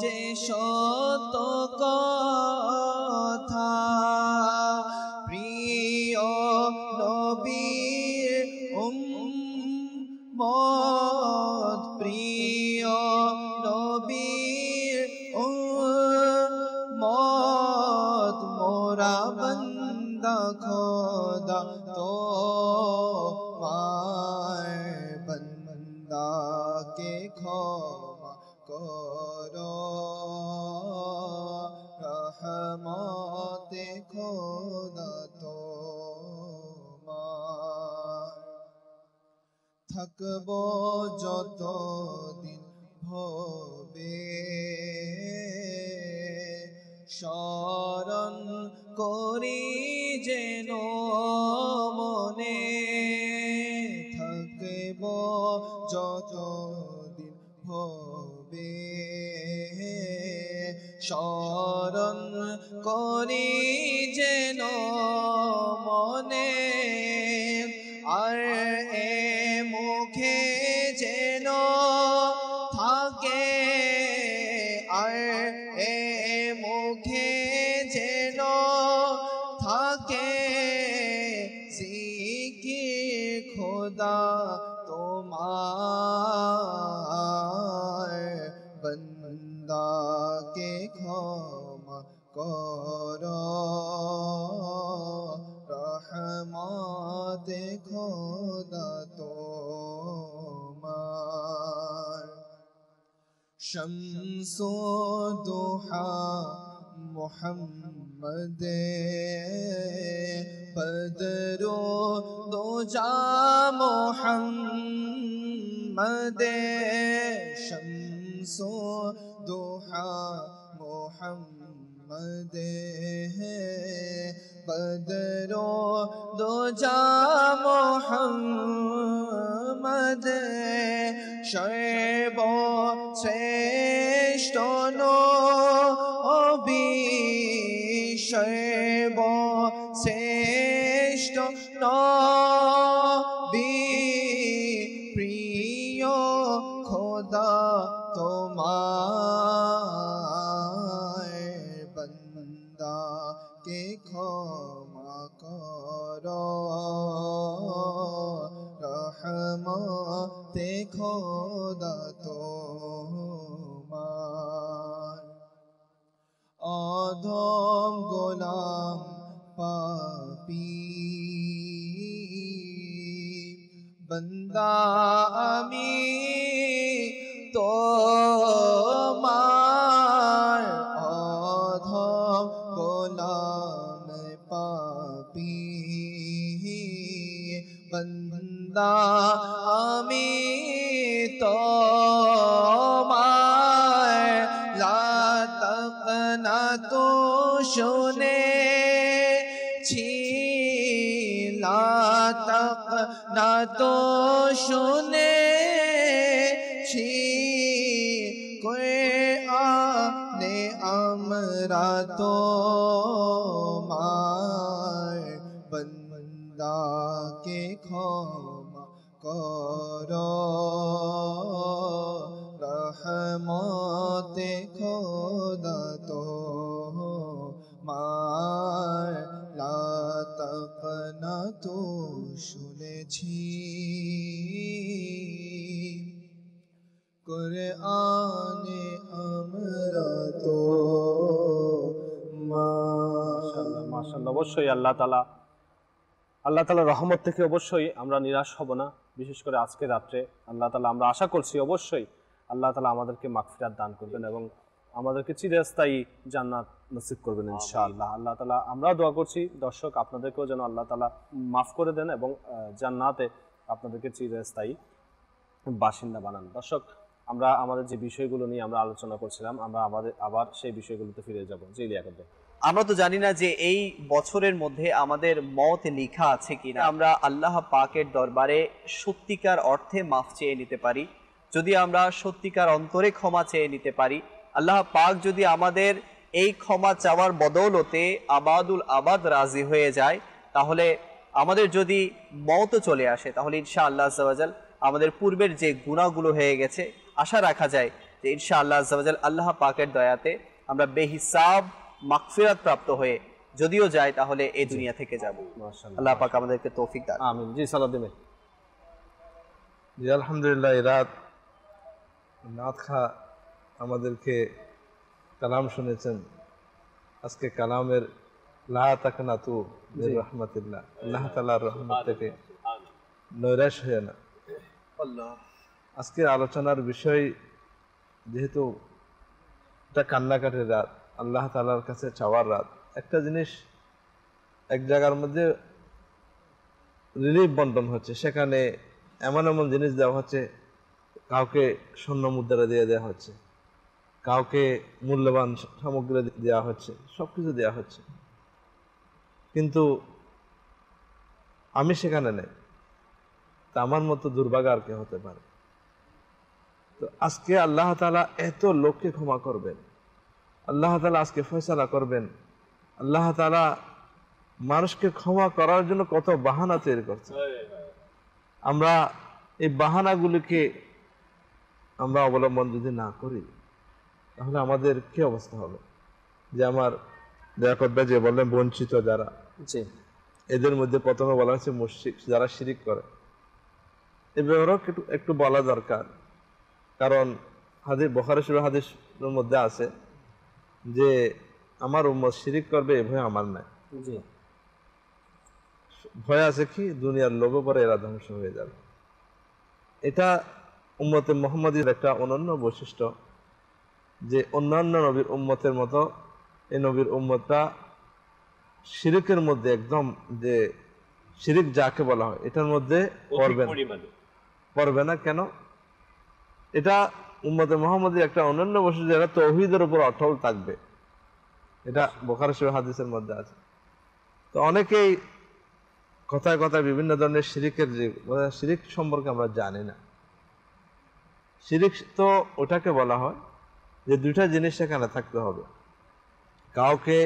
যে শত যা মোহাম্মদ সর্ব শ্রেষ্ঠ নবী সর্ব শ্রেষ্ঠ নবী প্রিয় খোদা তোমার تو سنے کوئی آمرہ تو আল্লাহ তালা আল্লাহ তালা রহমত থেকে অবশ্যই আমরা নিরাশ হব না বিশেষ করে আজকে রাত্রে আল্লাহ তালা আমরা আশা করছি অবশ্যই আল্লাহ তালা আমাদেরকে মাগফিরাত দান করবেন এবং আমাদেরকে চিরস্থায়ী জান্নাত নসিব করবেন ইনশাআল্লাহ আল্লাহ তালা আমরা দোয়া করছি দর্শক আপনাদেরকেও যেন আল্লাহ তালা মাফ করে দেন এবং জান্নাতে আপনাদেরকে চিরস্থায়ী বাসিন্দা বানান দর্শক আমরা আমাদের যে বিষয়গুলো নিয়ে আমরা আলোচনা করছিলাম আমরা আমাদের আবার সেই বিষয়গুলোতে ফিরে যাব যে আমরা তো জানি না যে এই বছরের মধ্যে আমাদের মত লিখা আছে কিনা আমরা আল্লাহ পাকের দরবারে সত্যিকার অর্থে মাফ চেয়ে নিতে পারি যদি আমরা সত্যিকার অন্তরে ক্ষমা চেয়ে নিতে পারি আল্লাহ পাক যদি আমাদের এই ক্ষমা চাওয়ার বদৌলতে আবাদুল আবাদ রাজি হয়ে যায় তাহলে আমাদের যদি মত চলে আসে তাহলে ইনশা আল্লাহ আমাদের পূর্বের যে গুণাগুলো হয়ে গেছে আশা রাখা যায় যে ইনশা আল্লাহ জাল আল্লাহ পাকের দয়াতে আমরা বেহিসাব মাকফিরাত প্রাপ্ত হয়ে যদিও যায় তাহলে এই দুনিয়া থেকে যাব আল্লাহ পাক আমাদেরকে তৌফিক দান আমিন জি দিবেন জি আলহামদুলিল্লাহ রাত নাথ খা আমাদেরকে কালাম শুনেছেন আজকে কালামের লাহা তাকনা তু আল্লাহ তালার রহমত থেকে নৈরাশ হয়ে না আজকের আলোচনার বিষয় যেহেতু এটা কান্নাকাটির রাত আল্লাহ তালার কাছে চাওয়ার রাত একটা জিনিস এক জায়গার মধ্যে রিলিফ বন্টন হচ্ছে সেখানে এমন এমন জিনিস দেওয়া হচ্ছে কাউকে স্বর্ণ মুদ্রা দিয়ে দেওয়া হচ্ছে কাউকে মূল্যবান সামগ্রী দেওয়া হচ্ছে সব কিছু দেওয়া হচ্ছে কিন্তু আমি সেখানে নেই আমার মতো দুর্ভাগা আর কে হতে পারে তো আজকে আল্লাহ তালা এত লোককে ক্ষমা করবেন আল্লাহ তালা আজকে ফয়সালা করবেন আল্লাহ তালা মানুষকে ক্ষমা করার জন্য কত বাহানা তৈরি করছে আমরা এই বাহানাগুলিকে আমরা অবলম্বন যদি না করি তাহলে আমাদের কি অবস্থা হবে যে আমার দেয়াকতবা যে বললেন বঞ্চিত যারা এদের মধ্যে প্রথমে বলা হয়েছে মুশিক যারা শিরিক করে এ ব্যাপারে একটু বলা দরকার কারণ হাদিস বখারে শিব হাদিসের মধ্যে আছে যে আমার উম্মত শিরিক করবে এ ভয় আমার নাই ভয় আছে কি দুনিয়ার লোভ পরে এরা ধ্বংস হয়ে যাবে এটা উম্মতে মোহাম্মদীর একটা অনন্য বৈশিষ্ট্য যে অন্যান্য নবীর উম্মতের মতো এ নবীর উম্মতটা শিরিকের মধ্যে একদম যে শিরিক যাকে বলা হয় এটার মধ্যে করবেন করবে না কেন এটা উম্মতে মোহাম্মদী একটা অনন্য বসে যারা তৌহিদের উপর অটল থাকবে এটা বোখার শিব হাদিসের মধ্যে আছে তো অনেকেই কথায় কথায় বিভিন্ন ধরনের শিরিকের যে মানে শিরিক সম্পর্কে আমরা জানি না সিরিক তো ওটাকে বলা হয় যে দুইটা জিনিস সেখানে থাকতে হবে কাউকে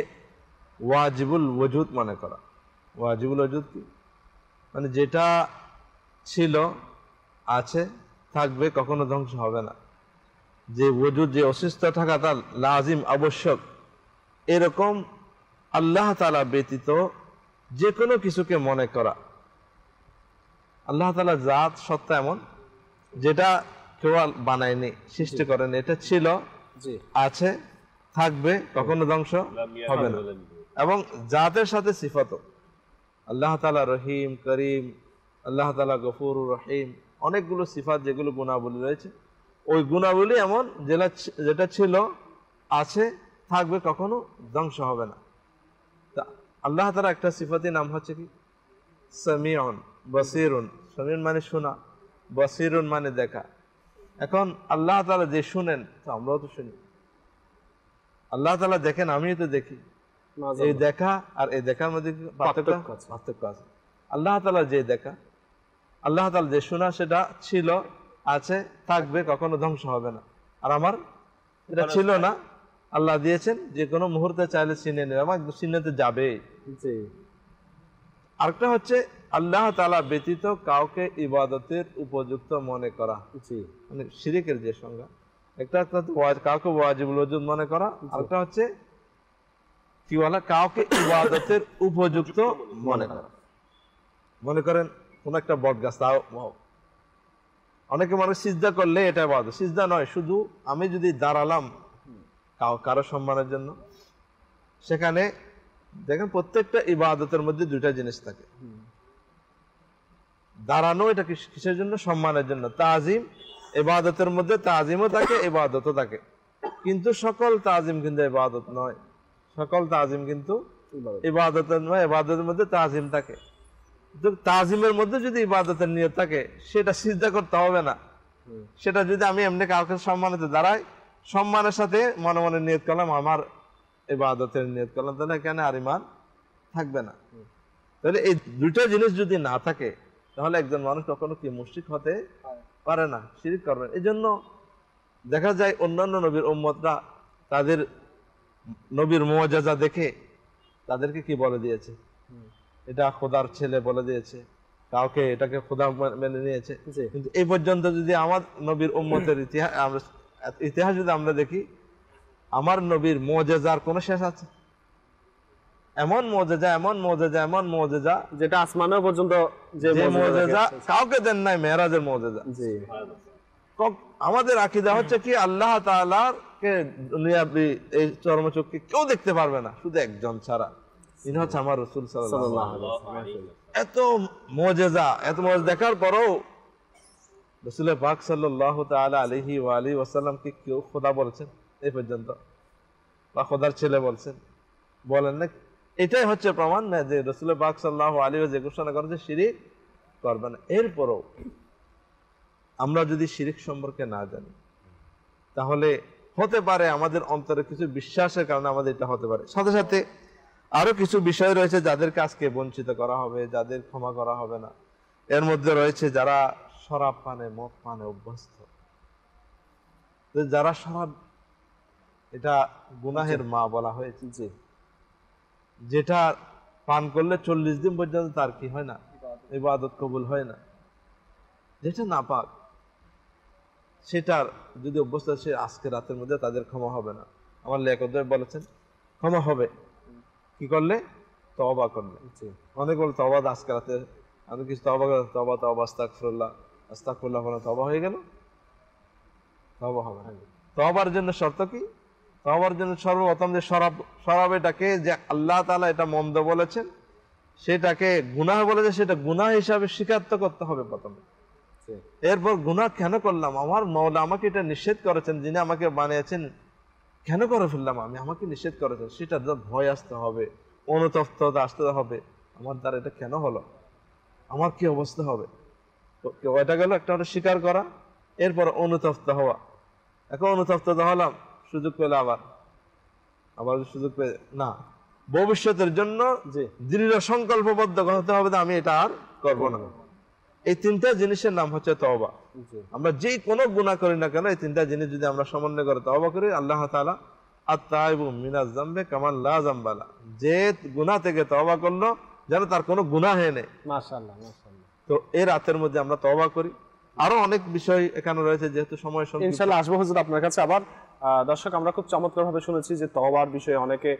ওয়াজিবুল ওজুদ মনে করা ওয়াজিবুল ওজুদ কি মানে যেটা ছিল আছে থাকবে কখনো ধ্বংস হবে না যে বজুর যে অসুস্থ থাকা তার লাজিম আবশ্যক এরকম আল্লাহ তালা ব্যতীত যে কোনো কিছুকে মনে করা আল্লাহ তালা জাত সত্তা এমন যেটা কেউ বানায়নি সৃষ্টি করেন এটা ছিল আছে থাকবে কখনো ধ্বংস হবে না এবং জাতের সাথে সিফাত আল্লাহ তালা রহিম করিম আল্লাহ তালা গফুর রহিম অনেকগুলো সিফাত যেগুলো গুণাবলী রয়েছে ওই গুণাবলী এমন যেটা যেটা ছিল আছে থাকবে কখনো ধ্বংস হবে না তা আল্লাহ তারা একটা সিফাতের নাম হচ্ছে কি সামিউন বসিরুন সামিউন মানে শোনা বসিরুন মানে দেখা এখন আল্লাহ তালা যে শুনেন তো আমরাও তো শুনি আল্লাহ তালা দেখেন আমিও তো দেখি এই দেখা আর এই দেখার মধ্যে পার্থক্য আছে আল্লাহ তালা যে দেখা আল্লাহ তাল যে শোনা সেটা ছিল আছে থাকবে কখনো ধ্বংস হবে না আর আমার এটা ছিল না আল্লাহ দিয়েছেন যে কোনো মুহূর্তে চাইলে চিনে নেবে আমার চিনেতে যাবে আরেকটা হচ্ছে আল্লাহ তালা ব্যতীত কাউকে ইবাদতের উপযুক্ত মনে করা মানে সিরিকের যে সংজ্ঞা একটা কাউকে ওয়াজিবুল ওজুদ মনে করা আরেকটা হচ্ছে কি বলা কাউকে ইবাদতের উপযুক্ত মনে করা মনে করেন কোন একটা বট গাছ তাও অনেকে মানুষ সিজদা করলে এটা বাদ সিজদা নয় শুধু আমি যদি দাঁড়ালাম কারো সম্মানের জন্য সেখানে দেখেন প্রত্যেকটা ইবাদতের মধ্যে দুইটা জিনিস থাকে দাঁড়ানো এটা কিসের জন্য সম্মানের জন্য তাজিম এবাদতের মধ্যে তাজিমও থাকে এবাদতও থাকে কিন্তু সকল তাজিম কিন্তু এবাদত নয় সকল তাজিম কিন্তু ইবাদতের নয় এবাদতের মধ্যে তাজিম থাকে তাজিমের মধ্যে যদি ইবাদতের নিয়ত থাকে সেটা সিদ্ধা করতে হবে না সেটা যদি আমি এমনি কাউকে সম্মানিত দাঁড়াই সম্মানের সাথে মনে মনে নিয়ত করলাম আমার ইবাদতের নিয়ত করলাম তাহলে কেন আর ইমান থাকবে না তাহলে এই দুটো জিনিস যদি না থাকে তাহলে একজন মানুষ কখনো কি মুশ্রিক হতে পারে না সিরিপ করবে এই জন্য দেখা যায় অন্যান্য নবীর উম্মতরা তাদের নবীর মোয়াজা দেখে তাদেরকে কি বলে দিয়েছে এটা খোদার ছেলে বলে দিয়েছে কাউকে এটাকে খোদা মেনে নিয়েছে কিন্তু এই পর্যন্ত যদি আমার নবীর উম্মতের ইতিহাস ইতিহাস যদি আমরা দেখি আমার নবীর মজেজার কোনো শেষ আছে এমন মজেজা এমন মজেজা এমন মজেজা যেটা আসমানের পর্যন্ত যে মজেজা কাউকে দেন নাই মেহরাজের মজেজা জি আমাদের আকিদা হচ্ছে কি আল্লাহ তাআলার কে দুনিয়াবি এই চর্মচক্ষে কেউ দেখতে পারবে না শুধু একজন ছাড়া তিনি হচ্ছে আমার রসুল এত মজেজা এত মজ দেখার পরও সাল্লাহ তালা আলী কেউ খোদা বলছেন এই পর্যন্ত বা খোদার ছেলে বলছেন বলেন না এটাই হচ্ছে প্রমাণ না যে রসুল বাক সাল্লাহ আলী যে ঘোষণা করেছে শিরিক করবে না এরপরও আমরা যদি শিরিক সম্পর্কে না জানি তাহলে হতে পারে আমাদের অন্তরে কিছু বিশ্বাসের কারণে আমাদের এটা হতে পারে সাথে সাথে আরো কিছু বিষয় রয়েছে যাদের কাজকে বঞ্চিত করা হবে যাদের ক্ষমা করা হবে না এর মধ্যে রয়েছে যারা শরাব পানে মদ পানে অভ্যস্ত যারা শরাব এটা গুনাহের মা বলা হয়েছে যে যেটা পান করলে চল্লিশ দিন পর্যন্ত তার কি হয় না ইবাদত কবুল হয় না যেটা না পাক সেটার যদি অভ্যস্ত সে আজকে রাতের মধ্যে তাদের ক্ষমা হবে না আমার লেখক বলেছেন ক্ষমা হবে কি করলে তবা করলে অনেক বলে তবা দাস করাতে আমি কিছু তবা করাতে তবা তবা আস্তাক ফিরল্লাহ আস্তাক ফিরল্লাহ বলে তবা হয়ে গেল তবা হবে হ্যাঁ তবার জন্য শর্ত কি তবার জন্য সর্বপ্রথম যে শরাব শরাব এটাকে যে আল্লাহ তালা এটা মন্দ বলেছেন সেটাকে গুনাহ বলেছে সেটা গুনাহ হিসাবে স্বীকার করতে হবে প্রথমে এরপর গুনাহ কেন করলাম আমার মৌলা আমাকে এটা নিষেধ করেছেন যিনি আমাকে বানিয়েছেন কেন করে ফেললাম আমি আমাকে নিষেধ করেছে সেটা ভয় আসতে হবে অনুতপ্ততা আসতে হবে আমার দ্বারা এটা কেন হলো আমার কি অবস্থা হবে তো এটা গেল একটা হলো স্বীকার করা এরপর অনুতপ্ত হওয়া এখন অনুতপ্ত হলাম সুযোগ পেলে আবার আবার সুযোগ পেলে না ভবিষ্যতের জন্য যে দৃঢ় সংকল্পবদ্ধ হতে হবে আমি এটা আর করবো না এই তিনটা জিনিসের নাম হচ্ছে তবা আমরা যে কোনো গুণা করি না কেন এই তিনটা জিনিস যদি আমরা সমন্বয় করে তবা করি আল্লাহ তালা আত্মাইবু মিনাজ জাম্বে কামাল্লা জাম্বালা যে গুণা থেকে তবা করলো যেন তার কোনো গুণা হয় নেই মাসাল্লাহ তো এই রাতের মধ্যে আমরা তবা করি আরো অনেক বিষয় এখানে রয়েছে যেহেতু সময় সঙ্গে ইনশাআল্লাহ আসবো হুজুর আপনার কাছে আবার দর্শক আমরা খুব চমৎকার ভাবে শুনেছি যে তবার বিষয়ে অনেকে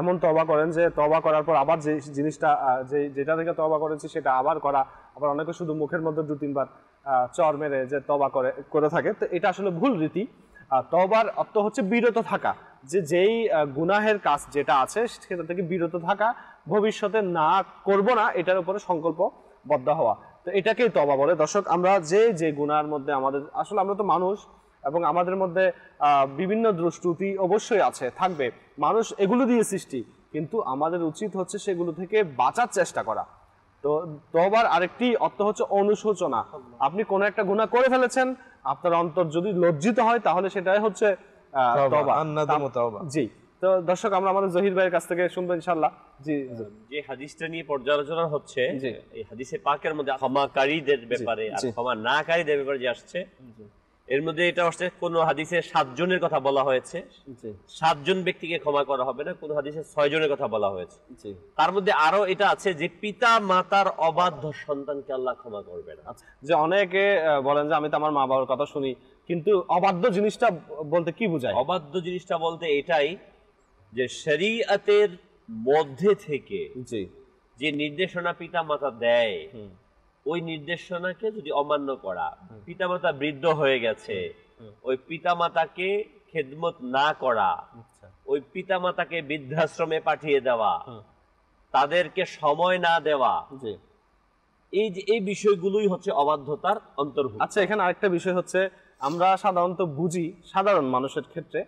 এমন তবা করেন যে তবা করার পর আবার যে জিনিসটা যে যেটা থেকে তবা করেছি সেটা আবার করা আবার অনেকে শুধু মুখের মধ্যে দু তিনবার চর মেরে যে তবা করে করে থাকে তো এটা আসলে ভুল রীতি তবার অর্থ হচ্ছে বিরত থাকা যে যেই গুনাহের কাজ যেটা আছে সেটা থেকে বিরত থাকা ভবিষ্যতে না করব না এটার উপরে সংকল্প বদ্ধ হওয়া তো এটাকেই তবা বলে দর্শক আমরা যে যে গুণার মধ্যে আমাদের আসলে আমরা তো মানুষ এবং আমাদের মধ্যে বিভিন্ন দুষ্টুতি অবশ্যই আছে থাকবে মানুষ এগুলো দিয়ে সৃষ্টি কিন্তু আমাদের উচিত হচ্ছে সেগুলো থেকে বাঁচার চেষ্টা করা তো তবার আরেকটি অর্থ হচ্ছে অনুশোচনা আপনি কোনো একটা গুণা করে ফেলেছেন আপনার অন্তর যদি লজ্জিত হয় তাহলে সেটাই হচ্ছে জি তো দর্শক আমরা আমাদের জহির ভাইয়ের কাছ থেকে শুনবো ইনশাল্লাহ জি যে হাদিসটা নিয়ে পর্যালোচনা হচ্ছে এই হাদিসে পাকের মধ্যে ক্ষমাকারীদের ব্যাপারে আর ক্ষমা ব্যাপারে যে আসছে এর মধ্যে এটা আসছে কোন হাদিসে সাতজনের কথা বলা হয়েছে সাতজন ব্যক্তিকে ক্ষমা করা হবে না কোন হাদিসে ছয় জনের কথা বলা হয়েছে তার মধ্যে আরো এটা আছে যে পিতা মাতার অবাধ্য সন্তানকে আল্লাহ ক্ষমা করবে না আচ্ছা, যে অনেকে বলেন যে আমি তো আমার মা বাবার কথা শুনি কিন্তু অবাধ্য জিনিসটা বলতে কি বোঝায় অবাধ্য জিনিসটা বলতে এটাই যে শরীয়তের মধ্যে থেকে জি যে নির্দেশনা পিতামাতা দেয় ওই নির্দেশনাকে যদি অমান্য করা পিতামাতা বৃদ্ধ হয়ে গেছে ওই পিতামাতাকে খেদমত না করা আচ্ছা। ওই পিতামাতাকে বৃদ্ধাশ্রমে পাঠিয়ে দেওয়া তাদেরকে সময় না দেওয়া এই যে এই বিষয়গুলোই হচ্ছে অবাধ্যতার অন্তর্ভুক্ত আচ্ছা এখানে আরেকটা বিষয় হচ্ছে আমরা সাধারণত বুঝি সাধারণ মানুষের ক্ষেত্রে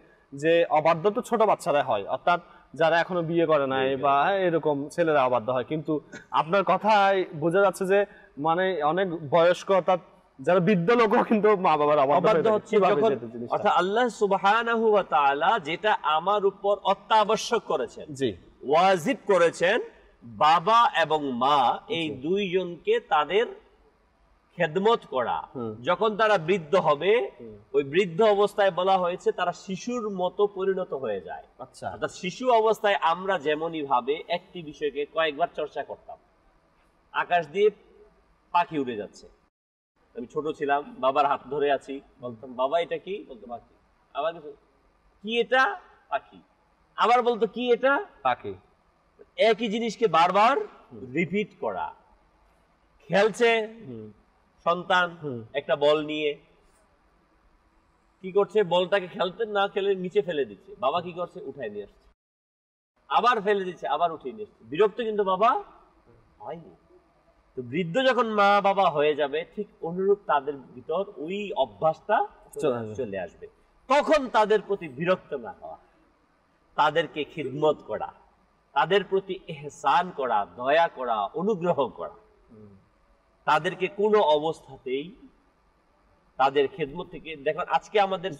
যে অবাধ্য তো ছোট বাচ্চারা হয় অর্থাৎ যারা এখনো বিয়ে করে নাই বা এরকম ছেলেরা অবাধ্য হয় কিন্তু আপনার কথাই বোঝা যাচ্ছে যে মানে অনেক বয়স্ক অর্থাৎ যারা বৃদ্ধ লোকও কিন্তু মা বাবার অবাধ্য হচ্ছে অর্থাৎ আল্লাহ সুবাহ যেটা আমার উপর অত্যাবশ্যক করেছেন জি ওয়াজিব করেছেন বাবা এবং মা এই দুইজনকে তাদের খেদমত করা যখন তারা বৃদ্ধ হবে ওই বৃদ্ধ অবস্থায় বলা হয়েছে তারা শিশুর মতো পরিণত হয়ে যায় আচ্ছা অর্থাৎ শিশু অবস্থায় আমরা যেমনই ভাবে একটি বিষয়কে কয়েকবার চর্চা করতাম আকাশ দিয়ে পাখি উড়ে যাচ্ছে আমি ছোট ছিলাম বাবার হাত ধরে আছি বলতাম বাবা এটা কি বলতো পাখি আবার কি এটা পাখি আবার বলতো কি এটা পাখি একই জিনিসকে বারবার রিপিট করা খেলছে সন্তান একটা বল নিয়ে কি করছে বলটাকে খেলতে না খেলে নিচে ফেলে দিচ্ছে বাবা কি করছে উঠায় নিয়ে আসছে আবার ফেলে দিচ্ছে আবার উঠিয়ে নিয়ে আসছে বিরক্ত কিন্তু বাবা হয়নি তো বৃদ্ধ যখন মা বাবা হয়ে যাবে ঠিক অনুরূপ তাদের ভিতর ওই অভ্যাসটা চলে আসবে তখন তাদের প্রতি বিরক্ত না হওয়া তাদেরকে খিদমত করা তাদের প্রতি এহসান করা দয়া করা অনুগ্রহ করা তাদেরকে কোনো অবস্থাতেই তাদের খেদমত থেকে দেখুন আজকে আমাদের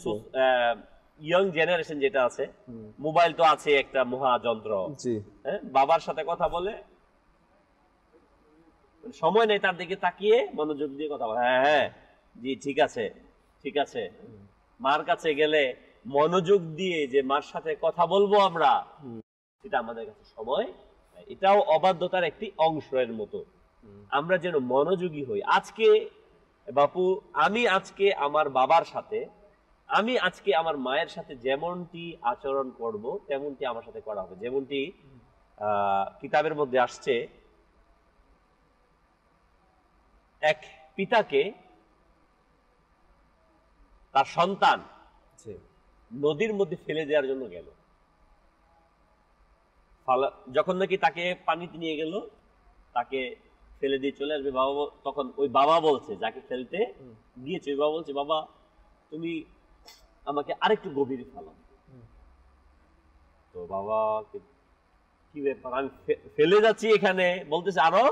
ইয়ং জেনারেশন যেটা আছে মোবাইল তো আছে একটা যন্ত্র হ্যাঁ, বাবার সাথে কথা বলে সময় নেই তার দিকে তাকিয়ে মনোযোগ দিয়ে কথা বলে হ্যাঁ হ্যাঁ জি ঠিক আছে ঠিক আছে মার কাছে গেলে মনোযোগ দিয়ে যে মার সাথে কথা বলবো আমরা এটা আমাদের কাছে সময় এটাও অবাধ্যতার একটি অংশের মতো আমরা যেন মনোযোগী হই আজকে বাপু আমি আজকে আমার বাবার সাথে আমি আজকে আমার মায়ের সাথে যেমনটি আচরণ করব তেমনটি আমার সাথে করা হবে যেমনটি কিতাবের মধ্যে আসছে এক পিতাকে তার সন্তান নদীর মধ্যে ফেলে দেওয়ার জন্য গেল যখন নাকি তাকে পানিতে নিয়ে গেল তাকে ফেলে দিয়ে চলে আসবে বাবা তখন ওই বাবা বলছে যাকে ফেলতে গিয়েছে ওই বাবা বলছে বাবা তুমি আমাকে আরেকটু গভীরে ফেলো তো বাবা কি ব্যাপার আমি ফেলে যাচ্ছি এখানে বলতেছে আরো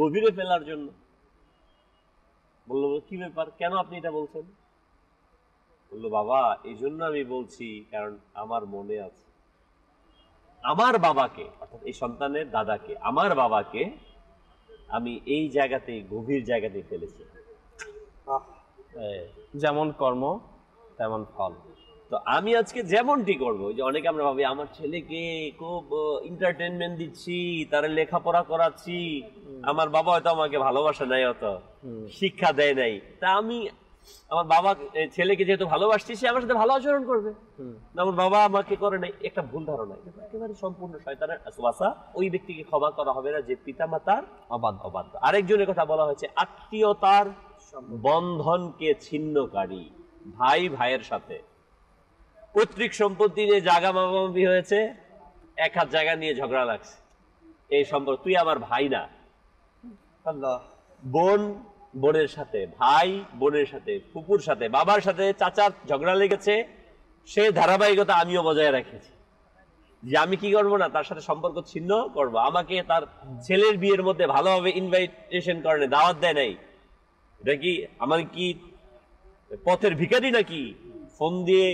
গভীরে ফেলার জন্য বললো কি ব্যাপার কেন আপনি এটা বলছেন বললো বাবা এই জন্য আমি বলছি কারণ আমার মনে আছে আমার বাবাকে অর্থাৎ এই সন্তানের দাদাকে আমার বাবাকে আমি এই জায়গাতে গভীর জায়গাতে ফেলেছি যেমন কর্ম তেমন ফল তো আমি আজকে যেমনটি করব যে অনেকে আমরা ভাবি আমার ছেলেকে খুব এন্টারটেনমেন্ট দিচ্ছি তার লেখাপড়া করাচ্ছি আমার বাবা হয়তো আমাকে ভালোবাসা নাই অত শিক্ষা দেয় নাই তা আমি আমার বাবা ছেলেকে যেহেতু ভালোবাসছি সে আমার সাথে ভালো আচরণ করবে আমার বাবা আমাকে করে নাই একটা ভুল ধারণা একেবারে সম্পূর্ণ শয়তানের আসবাসা ওই ব্যক্তিকে ক্ষমা করা হবে না যে পিতা মাতার অবাধ্য অবাধ্য আরেকজনের কথা বলা হয়েছে আত্মীয়তার বন্ধনকে ছিন্নকারী ভাই ভাইয়ের সাথে পৈতৃক সম্পত্তি নিয়ে জাগা মামামি হয়েছে এক হাত জায়গা নিয়ে ঝগড়া লাগছে এই সম্পর্ক তুই আমার ভাই না বোন বোনের সাথে ভাই বোনের সাথে ফুপুর সাথে বাবার সাথে চাচার ঝগড়া লেগেছে সে ধারাবাহিকতা আমিও বজায় রেখেছি যে আমি কি করবো না তার সাথে সম্পর্ক ছিন্ন করব আমাকে তার ছেলের বিয়ের মধ্যে ভালোভাবে ইনভাইটেশন করে দাওয়াত দেয় নাই এটা কি আমার কি পথের ভিকারি নাকি ফোন দিয়ে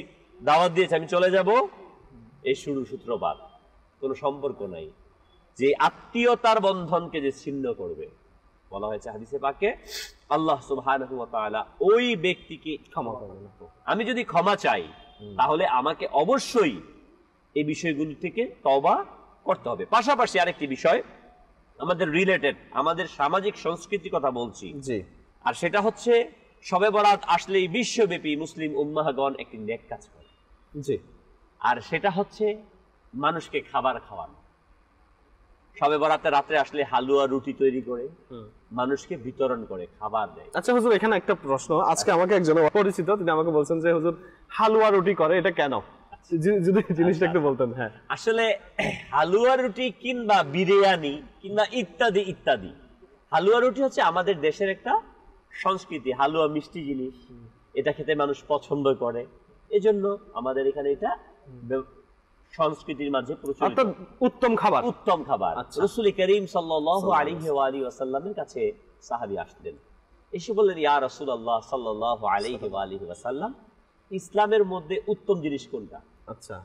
দাওয়াত দিয়েছে আমি চলে যাব এই শুরু সূত্রপাত কোনো সম্পর্ক নাই যে আত্মীয়তার বন্ধনকে যে ছিন্ন করবে বলা হয়েছে হাদিসে পাকে আল্লাহ সুবাহ ওই ব্যক্তিকে ক্ষমা করে আমি যদি ক্ষমা চাই তাহলে আমাকে অবশ্যই এই বিষয়গুলি থেকে তবা করতে হবে পাশাপাশি আরেকটি বিষয় আমাদের রিলেটেড আমাদের সামাজিক সংস্কৃতি কথা বলছি আর সেটা হচ্ছে সবে বরাত আসলেই বিশ্বব্যাপী মুসলিম উম্মাহগণ একটি নেক কাজ করে জি আর সেটা হচ্ছে মানুষকে খাবার খাওয়ানো সবে বরাতে রাত্রে আসলে হালুয়া রুটি তৈরি করে মানুষকে বিতরণ করে খাবার দেয় আচ্ছা হুজুর এখানে একটা প্রশ্ন আজকে আমাকে একজন পরিচিত তিনি আমাকে বলছেন যে হুজুর হালুয়া রুটি করে এটা কেন যদি জিনিসটা একটু বলতেন হ্যাঁ আসলে হালুয়া রুটি কিংবা বিরিয়ানি কিংবা ইত্যাদি ইত্যাদি হালুয়া রুটি হচ্ছে আমাদের দেশের একটা সংস্কৃতি হালুয়া মিষ্টি জিনিস এটা খেতে মানুষ পছন্দ করে এজন্য আমাদের এখানে এটা সংস্কৃতির মাঝে প্রচলিত উত্তম খাবার উত্তম খাবার আচ্ছা। রসুল করিম সাল্লাহ আলিহি আলী ওয়াসাল্লামের কাছে সাহাবি আসলেন এসে বললেন ইয়া রসুল আল্লাহ সাল্লাহ আলিহি ওয়াসাল্লাম ইসলামের মধ্যে উত্তম জিনিস কোনটা আচ্ছা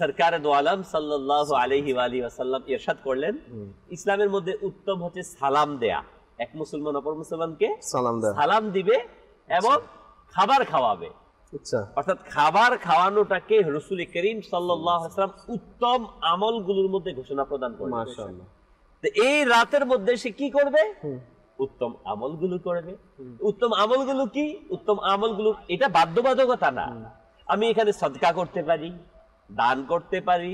সরকার দোয়ালাম সাল্লাহ আলহি আলী আসাল্লাম ইরশাদ করলেন ইসলামের মধ্যে উত্তম হচ্ছে সালাম দেয়া এক মুসলমান অপর মুসলমানকে সালাম সালাম দিবে আচ্ছা। এবং খাবার খাওয়াবে আচ্ছা। অর্থাৎ খাবার খাওয়ানোটাকে রসুল করিম সাল্লাম উত্তম আমলগুলোর মধ্যে ঘোষণা প্রদান করেন এই রাতের মধ্যে সে কি করবে উত্তম আমলগুলো করবে উত্তম আমলগুলো কি উত্তম আমলগুলো এটা বাধ্যবাধকতা না আমি এখানে সদকা করতে পারি দান করতে পারি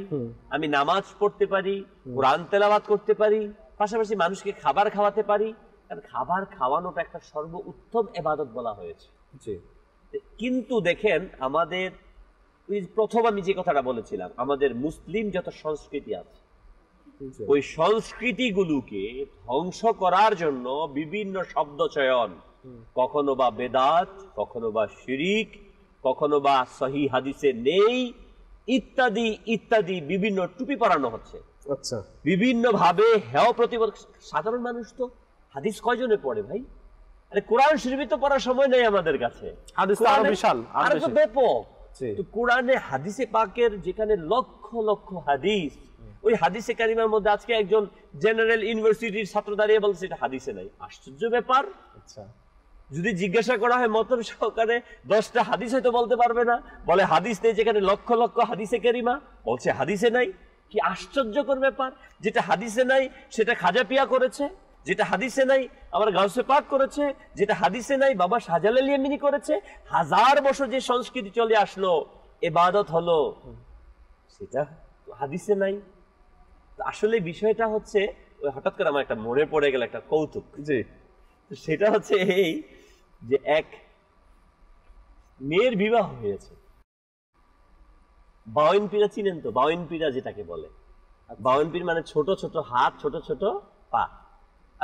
আমি নামাজ পড়তে পারি কোরআন তেলাবাদ করতে পারি পাশাপাশি মানুষকে খাবার খাওয়াতে পারি কারণ খাবার খাওয়ানোটা একটা সর্ব উত্তম এবাদত বলা হয়েছে কিন্তু দেখেন আমাদের প্রথম আমি যে কথাটা বলেছিলাম আমাদের মুসলিম যত সংস্কৃতি আছে ওই সংস্কৃতিগুলোকে ধ্বংস করার জন্য বিভিন্ন শব্দ চয়ন কখনো বা বেদাত কখনো বা শিরিক কখনো বা সহি হাদিসে নেই ইত্যাদি ইত্যাদি বিভিন্ন টুপি পরানো হচ্ছে আচ্ছা বিভিন্ন ভাবে হেয় প্রতিবাদ সাধারণ মানুষ তো হাদিস কয়জনে পড়ে ভাই কোরআন শরীফ তো পড়ার সময় নেই আমাদের কাছে হাদিস আরো বিশাল আরো ব্যাপক তো কোরআনে হাদিসে পাকের যেখানে লক্ষ লক্ষ হাদিস ওই হাদিসে কারিমার মধ্যে আজকে একজন জেনারেল ইউনিভার্সিটির ছাত্র দাঁড়িয়ে বলছে এটা হাদিসে নাই আশ্চর্য ব্যাপার আচ্ছা যদি জিজ্ঞাসা করা হয় মতন সহকারে দশটা হাদিস হয়তো বলতে পারবে না বলে হাদিস নেই যেখানে লক্ষ লক্ষ হাদিসে কেরিমা বলছে হাদিসে নাই কি আশ্চর্যকর ব্যাপার যেটা হাদিসে নাই সেটা খাজা পিয়া করেছে যেটা হাদিসে নাই আমার গাউসে পাক করেছে যেটা হাদিসে নাই বাবা শাহজালাল মিনি করেছে হাজার বছর যে সংস্কৃতি চলে আসলো এবাদত হলো সেটা হাদিসে নাই আসলে বিষয়টা হচ্ছে ওই হঠাৎ করে আমার একটা মনে পড়ে গেল একটা কৌতুক জি সেটা হচ্ছে এই যে এক মেয়ের বিবাহ হয়েছে বাউন পীরা চিনেন তো বাউন পীরা যেটাকে বলে আচ্ছা। বাউন পীর মানে ছোট ছোট হাত ছোট ছোট পা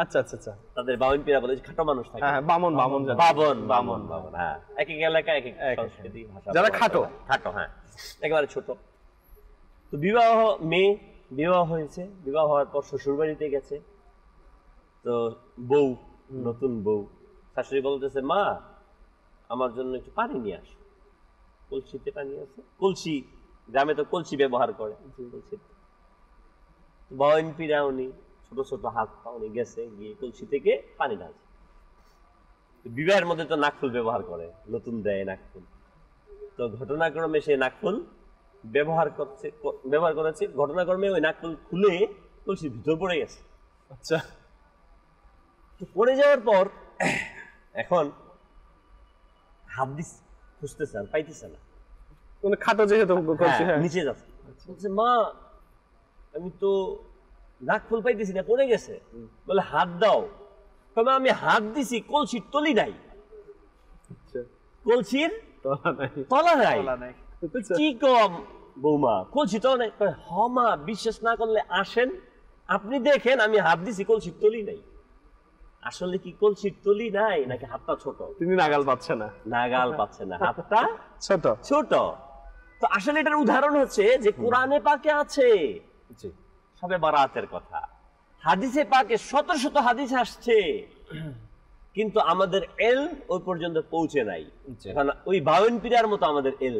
আচ্ছা আচ্ছা আচ্ছা তাদের বামন পীরা বলে খাটো মানুষ থাকে হ্যাঁ, হ্যাঁ বামন বামন বামন বামন বামন হ্যাঁ এক এক এলাকা এক এক সংস্কৃতি ভাষা যারা খাটো খাটো হ্যাঁ একেবারে ছোট তো বিবাহ মেয়ে বিবাহ হয়েছে বিবাহ হওয়ার পর শ্বশুর বাড়িতে গেছে তো বউ নতুন বউ শাশুড়ি বলতেছে মা আমার জন্য একটু পানি নিয়ে আস কলসিতে পানি আছে কলসি গ্রামে তো কলসি ব্যবহার করে কলসি বয়ন উনি ছোট ছোট হাত পা উনি গেছে গিয়ে কলসি থেকে পানি ঢালছে বিবাহের মধ্যে তো নাকফুল ব্যবহার করে নতুন দেয় নাকফুল তো ঘটনাক্রমে সে নাকফুল ব্যবহার করছে ব্যবহার করেছে ঘটনাক্রমে ওই নাকফুল খুলে কলসির ভিতর পড়ে গেছে আচ্ছা তো পড়ে যাওয়ার পর এখন হাত দিস খুঁজতেছে আর পাইতেছে না মানে খাটো যেহেতু হ্যাঁ, হ্যাঁ। নিচে যাচ্ছে আচ্ছা। মা আমি তো নাক ফুল পাইতেছি না কোনে গেছে বলে হাত দাও তবে আমি হাত দিছি কলসির তলি নাই আচ্ছা। কলসির তলা নাই আচ্ছা। কি কম বৌমা কলসি তলা নাই হমা বিশ্বাস না করলে আসেন আপনি দেখেন আমি হাত দিছি কলসির তলি নাই আসলে কি কলসির তলি নাই নাকি হাতটা ছোট তিনি নাগাল পাচ্ছে না নাগাল পাচ্ছে না হাতটা ছোট ছোট তো আসলে এটার উদাহরণ হচ্ছে যে কোরআনে পাকে আছে জি সবে বারাতের কথা হাদিসে পাকে শত শত হাদিস আসছে কিন্তু আমাদের এল ওই পর্যন্ত পৌঁছে নাই ওই বাউন পিরার মতো আমাদের এল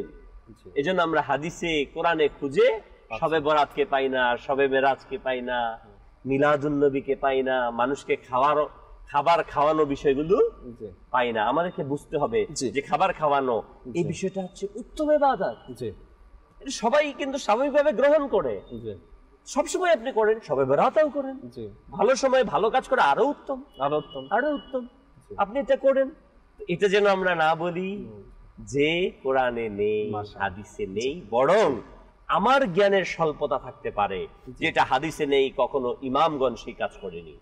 এই জন্য আমরা হাদিসে কোরআনে খুঁজে সবে বরাতকে পাই না সবে মেরাজকে পাই না মিলাদুল্নবীকে পাই না মানুষকে খাওয়ার খাবার খাওয়ানো বিষয়গুলো পাই না আমাদেরকে বুঝতে হবে যে খাবার খাওয়ানো এই বিষয়টা হচ্ছে উত্তমে এবাদত সবাই কিন্তু স্বাভাবিকভাবে গ্রহণ করে সবসময় আপনি করেন সবে বেড়াতেও করেন ভালো সময় ভালো কাজ করে আরো উত্তম আরো উত্তম আরো উত্তম আপনি এটা করেন এটা যেন আমরা না বলি যে কোরআনে নেই হাদিসে নেই বরং আমার জ্ঞানের স্বল্পতা থাকতে পারে যেটা হাদিসে নেই কখনো ইমামগণ সেই কাজ করেনি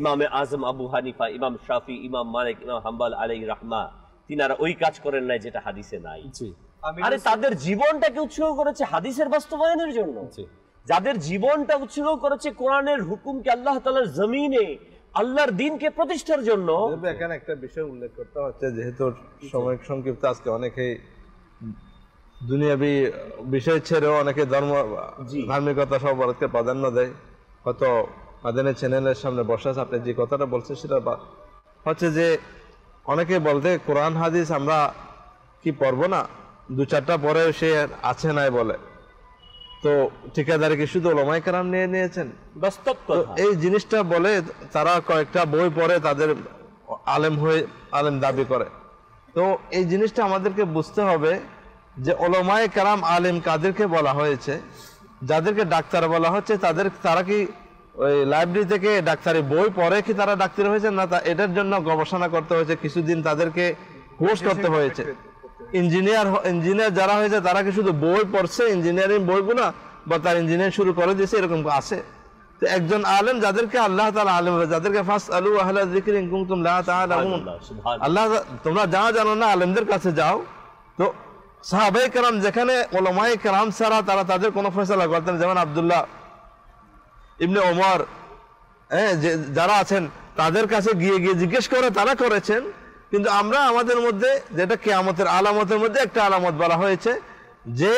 ইমামে আজম আবু হানিফা ইমাম শাফি ইমাম মালিক ইমাম হাম্বাল আলী রাহমা তিনারা ওই কাজ করেন নাই যেটা হাদিসে নাই আরে তাদের জীবনটাকে উৎসর্গ করেছে হাদিসের বাস্তবায়নের জন্য যাদের জীবনটা উৎসর্গ করেছে কোরআনের হুকুমকে আল্লাহ তালার জমিনে আল্লাহর দিনকে প্রতিষ্ঠার জন্য এখানে একটা বিষয় উল্লেখ করতে হচ্ছে যেহেতু সময় সংক্ষিপ্ত আজকে অনেকেই দুনিয়াবি বিষয় ছেড়েও অনেকে ধর্ম ধার্মিকতা সব ভারতকে প্রাধান্য দেয় হয়তো আদানের চ্যানেলের সামনে বসে আপনি যে কথাটা বলছেন সেটা হচ্ছে যে অনেকে বলতে কোরআন হাদিস আমরা কি পড়বো না দু চারটা পরে সে আছে নাই বলে তো ঠিকাদারকে শুধু ওলামাই কারাম নিয়ে নিয়েছেন বাস্তব এই জিনিসটা বলে তারা কয়েকটা বই পড়ে তাদের আলেম হয়ে আলেম দাবি করে তো এই জিনিসটা আমাদেরকে বুঝতে হবে যে ওলামায় কারাম আলেম কাদেরকে বলা হয়েছে যাদেরকে ডাক্তার বলা হচ্ছে তাদের তারা কি ওই লাইব্রেরি থেকে ডাক্তারি বই পড়ে কি তারা ডাক্তার হয়েছে না তা এটার জন্য গবেষণা করতে হয়েছে কিছুদিন তাদেরকে কোর্স করতে হয়েছে ইঞ্জিনিয়ার ইঞ্জিনিয়ার যারা হয়েছে তারা কি শুধু বই পড়ছে ইঞ্জিনিয়ারিং বইগুলো বা তার ইঞ্জিনিয়ারিং শুরু করে দিয়েছে এরকম আছে তো একজন আলেম যাদেরকে আল্লাহ তালা আলেম যাদেরকে ফার্স্ট আলু আহ্লা জিকির আল্লাহ তোমরা যা জানো না আলেমদের কাছে যাও তো সাহাবাই কালাম যেখানে ওলামাই কালাম ছাড়া তারা তাদের কোনো ফেসলা করতেন যেমন আবদুল্লাহ ইবনে ওমর হ্যাঁ যারা আছেন তাদের কাছে গিয়ে গিয়ে জিজ্ঞেস করে তারা করেছেন কিন্তু আমরা আমাদের মধ্যে যেটা কেয়ামতের আলামতের মধ্যে একটা আলামত বলা হয়েছে যে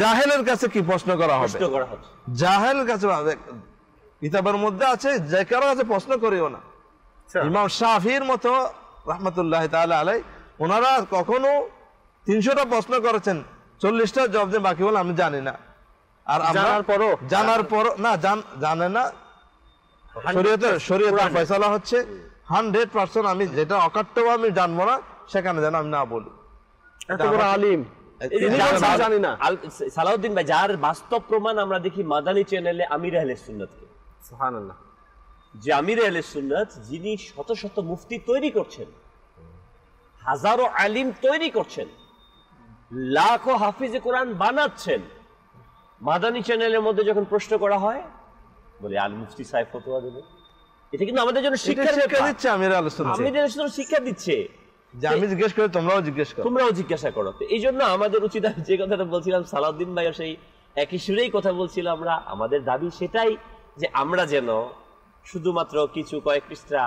জাহেলের কাছে কি প্রশ্ন করা হবে জাহেলের কাছে কিতাবের মধ্যে আছে যে কারো কাছে প্রশ্ন করিও না আচ্ছা। ইমাম শাহির মতো রহমতুল্লাহ তালা আলাই ওনারা কখনো তিনশোটা প্রশ্ন করেছেন চল্লিশটা জব যে বাকি বলে আমি জানি না আর জানার পরও জানার পর না জানে না শরীয়তের শরীয়তের ফয়সলা হচ্ছে হান্ড্রেড পার্সেন্ট আমি যেটা অকাট্য আমি জানবো না সেখানে যেন আমি না বলি আলিম জানি না সালাউদ্দিন ভাই যার বাস্তব প্রমাণ আমরা দেখি মাদানী চ্যানেলে আমির আহলে যে আমির আহলে যিনি শত শত মুফতি তৈরি করছেন হাজারো আলিম তৈরি করছেন লাখো হাফিজে কোরআন বানাচ্ছেন মাদানী চ্যানেলের মধ্যে যখন প্রশ্ন করা হয় বলে আল মুফতি সাহেব ফতোয়া দেবে এটা কিন্তু আমাদের জন্য শিক্ষা দিচ্ছে আমি আলোচনা শিক্ষা দিচ্ছে যে আমি জিজ্ঞেস করি তোমরাও জিজ্ঞেস করো তোমরাও জিজ্ঞাসা করো এই জন্য আমাদের উচিত আমি যে কথাটা বলছিলাম সালাউদ্দিন সেই একই সুরেই কথা আমরা আমাদের দাবি সেটাই যে আমরা যেন শুধুমাত্র কিছু কয়েক পৃষ্ঠা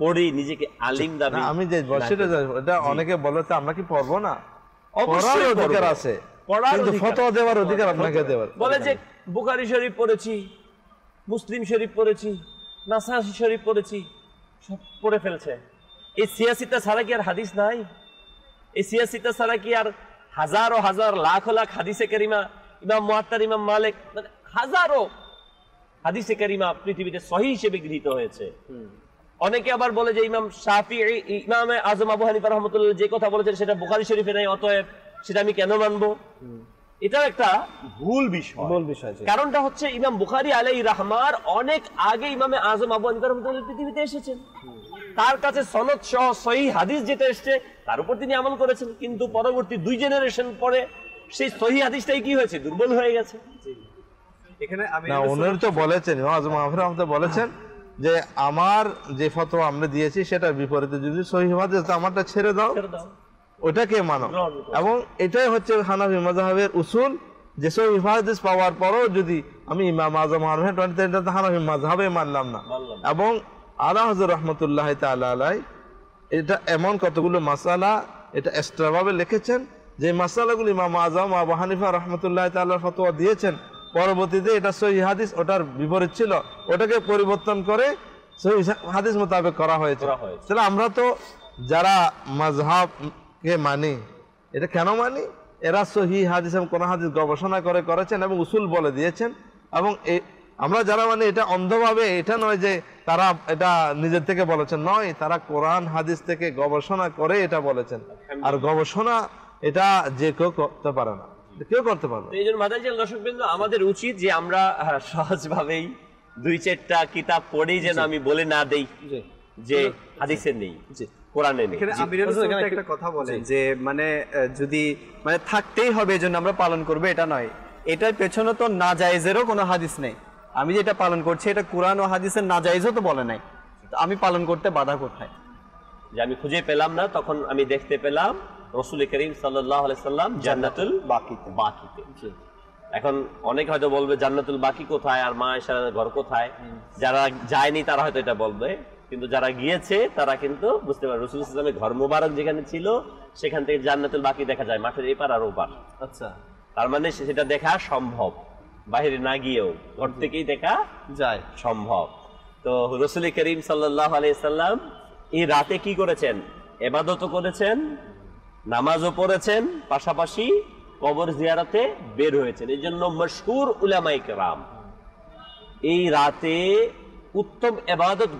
পড়ি নিজেকে আলিম দাবি আমি যে সেটা এটা অনেকে বলে তো আমরা কি পড়বো না পড়ার অধিকার আছে পড়ার ফতোয়া দেওয়ার অধিকার আপনাকে দেওয়ার বলে যে বুখারি শরীফ পড়েছি মুসলিম শরীফ পড়েছি নাসা শরীফ পড়েছি সব পড়ে ফেলছে এই সিয়াসিতা ছাড়া কি আর হাদিস নাই এই সিয়াসিতা ছাড়া কি আর হাজারো হাজার লাখ লাখ হাদিসে কারিমা ইমাম মোয়াত্তার ইমাম মালিক মানে হাজারো হাদিসে কারিমা পৃথিবীতে সহি হিসেবে গৃহীত হয়েছে অনেকে আবার বলে যে ইমাম সাফি ইমাম আজম আবু হানিফা রহমতুল্লাহ যে কথা বলেছেন সেটা বোখারি শরীফে নাই অতএব সেটা আমি কেন মানবো এটা একটা ভুল বিষয় ভুল বিষয় কারণটা হচ্ছে ইমাম বুখারি আলাই রাহমার অনেক আগে ইমামে আজম আবু হানিফা রহমতুল্লাহ পৃথিবীতে এসেছেন তার কাছে সনদ সহ সহি হাদিস যেটা এসছে তার উপর তিনি আমল করেছেন কিন্তু পরবর্তী দুই জেনারেশন পরে সেই সহি হাদিসটাই কি হয়েছে দুর্বল হয়ে গেছে এখানে তো বলেছেন আজম আবু হানিফা বলেছেন যে আমার যে ফতোয়া আমরা দিয়েছি সেটা বিপরীতে যদি সহি হাদিস আমারটা ছেড়ে দাও ছেড়ে দাও ওটাকে মানো এবং এটাই হচ্ছে হানাফি মাজাহের উসুল যেসব ইফাহাদিস পাওয়ার পরও যদি আমি ইমাম আজম হারভেন হানাফি মাঝহাবে মানলাম না এবং আলাহ হজর রহমতুল্লাহ তালাই এটা এমন কতগুলো মাসালা এটা এক্সট্রাভাবে লিখেছেন যে মশালাগুলি ইমাম আজম আবু হানিফা রহমতুল্লাহ তাল্লাহ ফতোয়া দিয়েছেন পরবর্তীতে এটা সহি হাদিস ওটার বিপরীত ছিল ওটাকে পরিবর্তন করে সহি হাদিস মোতাবেক করা হয়েছে তাহলে আমরা তো যারা মাঝহাব মানি এটা কেন মানি এরা সহি হাদিস এবং কোন হাদিস গবেষণা করে করেছেন এবং উসুল বলে দিয়েছেন এবং আমরা যারা মানে এটা অন্ধভাবে এটা নয় যে তারা এটা নিজের থেকে বলেছেন নয় তারা কোরআন হাদিস থেকে গবেষণা করে এটা বলেছেন আর গবেষণা এটা যে কেউ করতে পারে না কেউ করতে পারবে এই জন্য মাদাজি দর্শক বিন্দু আমাদের উচিত যে আমরা সহজভাবেই দুই চারটা কিতাব পড়েই যেন আমি বলে না দেই যে হাদিসে নেই একটা কথা বলেন যে মানে যদি মানে থাকতেই হবে আমরা পালন এটা নয় এটার পেছনে তো কোনো হাদিস নেই আমি যেটা পালন করছি এটা কোরআন ও হাদিসের নাজায়েজও তো বলে নাই আমি পালন করতে বাধা কোথায় যে আমি খুঁজে পেলাম না তখন আমি দেখতে পেলাম রসুল করিম সাল্লাম জান্নাতুল বাকিতে বাকিতে এখন অনেক হয়তো বলবে জান্নাতুল বাকি কোথায় আর মা এসার ঘর কোথায় যারা যায়নি তারা হয়তো এটা বলবে কিন্তু যারা গিয়েছে তারা কিন্তু বুঝতে পারে রসুল ইসলামের ঘর মোবারক যেখানে ছিল সেখান থেকে জান্নাতুল বাকি দেখা যায় মাঠের এপার আর ওপার আচ্ছা তার মানে সেটা দেখা সম্ভব বাহিরে না গিয়েও ঘর থেকেই দেখা যায় সম্ভব তো রসুল করিম সাল্লাহ আলাইসাল্লাম এই রাতে কি করেছেন এবাদত করেছেন নামাজও পড়েছেন পাশাপাশি কবর জিয়ারাতে বের হয়েছেন এই জন্য মশহুর উলামাইক রাম এই রাতে উত্তম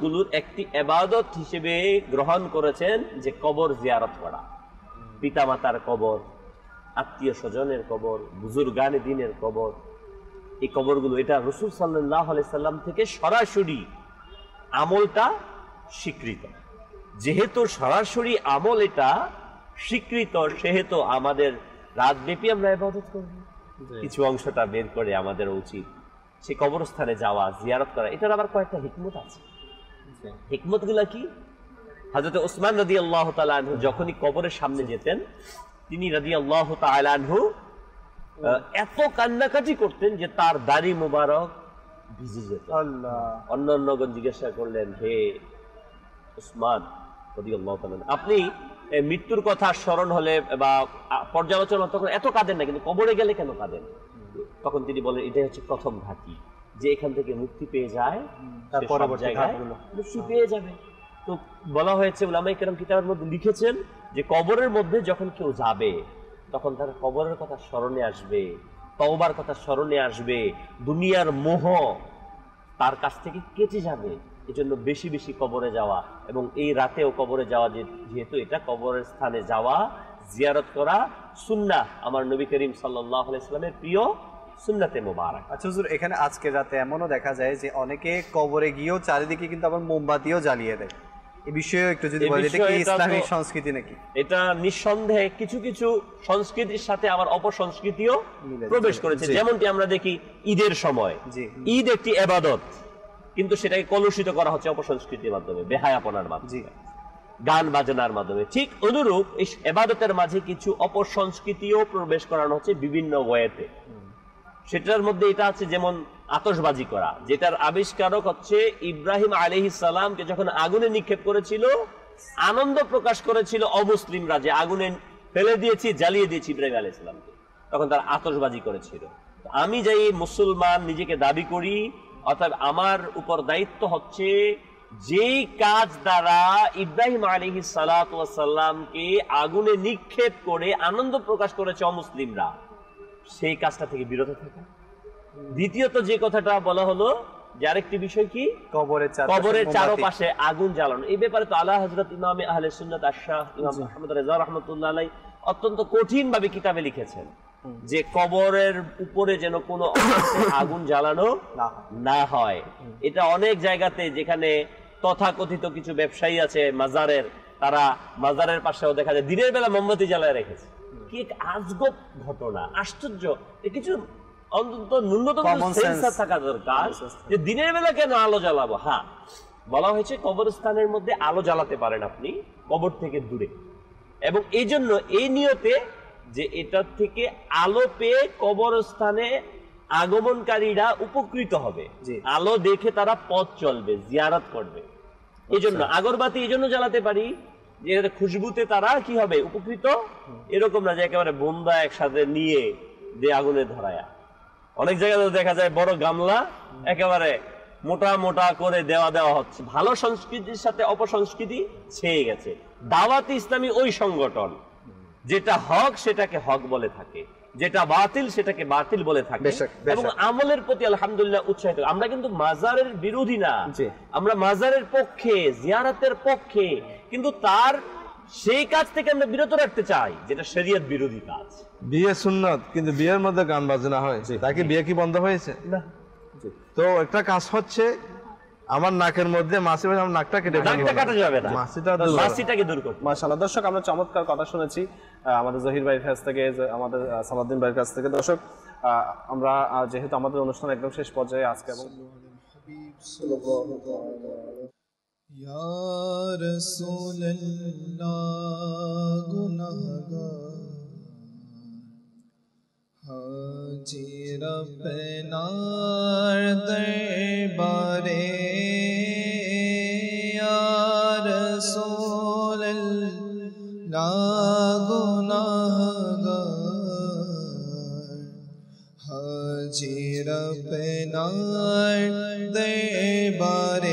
গুলোর একটি এবাদত হিসেবে গ্রহণ করেছেন যে কবর জিয়ারত করা পিতামাতার কবর আত্মীয় স্বজনের কবর গান দিনের কবর এই কবরগুলো এটা রসুল সাল্লাহ সাল্লাম থেকে সরাসরি আমলটা স্বীকৃত যেহেতু সরাসরি আমল এটা স্বীকৃত সেহেতু আমাদের ব্যাপী আমরা এবাদত করব কিছু অংশটা বের করে আমাদের উচিত সেই কবরস্থানে যাওয়া জিয়ারত করা এটার আবার কয়েকটা হিকমত আছে আচ্ছা। হিকমত গুলা কি হাজরত ওসমান রদি আল্লাহ তালু যখনই কবরের সামনে আচ্ছা। যেতেন তিনি রদি আল্লাহ তালু এত কান্নাকাটি করতেন যে তার দাড়ি মোবারক ভিজে যেত অন্য অন্যগণ জিজ্ঞাসা করলেন হে ওসমান রদি আল্লাহ আপনি মৃত্যুর কথা স্মরণ হলে বা পর্যালোচনা তখন এত কাঁদেন না কিন্তু কবরে গেলে কেন কাঁদেন তখন তিনি বলেন এটাই হচ্ছে প্রথম ঘাঁটি যে এখান থেকে মুক্তি পেয়ে যায় তার পরবর্তী মুক্তি পেয়ে যাবে তো বলা হয়েছে ওলামাই কেরম কিতাবের মধ্যে লিখেছেন যে কবরের মধ্যে যখন কেউ যাবে তখন তার কবরের কথা স্মরণে আসবে তওবার কথা স্মরণে আসবে দুনিয়ার মোহ তার কাছ থেকে কেটে যাবে এজন্য বেশি বেশি কবরে যাওয়া এবং এই রাতেও কবরে যাওয়া যেহেতু এটা কবরের স্থানে যাওয়া জিয়ারত করা সুন্না আমার নবী করিম সাল্লাহ আলাইস্লামের প্রিয় সুন্নাতে মোবারক আচ্ছা হুজুর এখানে আজকে রাতে এমনও দেখা যায় যে অনেকে কবরে গিয়েও চারিদিকে কিন্তু আবার মোমবাতিও জ্বালিয়ে দেয় এই বিষয়ে একটু যদি এটা কি সংস্কৃতি নাকি এটা নিঃসন্দেহে কিছু কিছু সংস্কৃতির সাথে আবার প্রবেশ করেছে যেমনটি আমরা দেখি ঈদের সময় ঈদ একটি এবাদত কিন্তু সেটাকে কলুষিত করা হচ্ছে অপসংস্কৃতির মাধ্যমে বেহায়াপনার মাধ্যমে গান বাজনার মাধ্যমে ঠিক অনুরূপ এই এবাদতের মাঝে কিছু অপসংস্কৃতিও প্রবেশ করানো হচ্ছে বিভিন্ন ওয়েতে সেটার মধ্যে এটা আছে যেমন আতসবাজি করা যেটার আবিষ্কারক হচ্ছে ইব্রাহিম আলহি সালামকে যখন আগুনে নিক্ষেপ করেছিল আনন্দ প্রকাশ করেছিল অমুসলিমরা যে আগুনে ফেলে দিয়েছি জ্বালিয়ে দিয়েছি ইব্রাহিম আলহ ইসলামকে তখন তার আতসবাজি করেছিল আমি যাই মুসলমান নিজেকে দাবি করি অর্থাৎ আমার উপর দায়িত্ব হচ্ছে যেই কাজ দ্বারা ইব্রাহিম আলহি সালাতামকে আগুনে নিক্ষেপ করে আনন্দ প্রকাশ করেছে অমুসলিমরা সেই কাজটা থেকে বিরত থাকে দ্বিতীয়ত যে কথাটা বলা হলো যে আরেকটি বিষয় কি কবরের কবরের চারপাশে আগুন জ্বালানো এই ব্যাপারে তো আল্লাহ হজরত ইমাম আহলে সুন্নাত আশাহ ইমাম মোহাম্মদ রেজা রহমতুল্লাহ অত্যন্ত কঠিন ভাবে কিতাবে লিখেছেন যে কবরের উপরে যেন কোনো আগুন জ্বালানো না হয় এটা অনেক জায়গাতে যেখানে তথাকথিত কিছু ব্যবসায়ী আছে মাজারের তারা মাজারের পাশেও দেখা যায় দিনের বেলা মোমবাতি জ্বালায় রেখেছে কি এক আজগব ঘটনা আশ্চর্য কিছু অন্তত ন্যূনতম থাকা দরকার যে দিনের বেলা কেন আলো জ্বালাবো হ্যাঁ বলা হয়েছে কবরস্থানের মধ্যে আলো জ্বালাতে পারেন আপনি কবর থেকে দূরে এবং এই জন্য এই নিয়তে যে এটার থেকে আলো পেয়ে কবরস্থানে আগমনকারীরা উপকৃত হবে আলো দেখে তারা পথ চলবে জিয়ারাত করবে এই জন্য আচ্ছা। আগরবাতি এই জন্য জ্বালাতে পারি খুশবুতে তারা কি হবে উপকৃত এরকম না যে একেবারে বন্দা একসাথে নিয়ে যে আগুনে ধরায়া অনেক জায়গাতে দেখা যায় বড় গামলা একেবারে মোটা মোটা করে দেওয়া দেওয়া হচ্ছে ভালো সংস্কৃতির সাথে অপসংস্কৃতি ছেয়ে গেছে দাওয়াত ইসলামী ওই সংগঠন যেটা হক সেটাকে হক বলে থাকে যেটা বাতিল সেটাকে বাতিল বলে থাকে এবং আমলের প্রতি আলহামদুলিল্লাহ উৎসাহিত আমরা কিন্তু মাজারের বিরোধী না আমরা মাজারের পক্ষে জিয়ারাতের পক্ষে কিন্তু তার সেই কাজ থেকে আমরা বিরত রাখতে চাই যেটা শরীয়ত বিরোধী কাজ বিয়ে সুন্নত কিন্তু বিয়ের মধ্যে গান বাজনা হয় তাকে বিয়ে কি বন্ধ হয়েছে না তো একটা কাজ হচ্ছে আমার নাকের মধ্যে মাছি ভাই আমার নাকটা কেটে নাকটা কাটা যাবে না মাসিটা মাছিটা মাছিটাকে দূর করতে মাশাআল্লাহ দর্শক আমরা চমৎকার কথা শুনেছি আমাদের জহির ভাইয়ের কাছ থেকে আমাদের সালাউদ্দিন ভাইয়ের কাছ থেকে দর্শক আমরা যেহেতু আমাদের অনুষ্ঠান একদম শেষ পর্যায়ে আজকে এবং ইয়া রাসূলুল্লাহ গুনাহগার হাজির আপনার দরবারে রসোল লাগুনাহগার হাজির আপনার দরবারে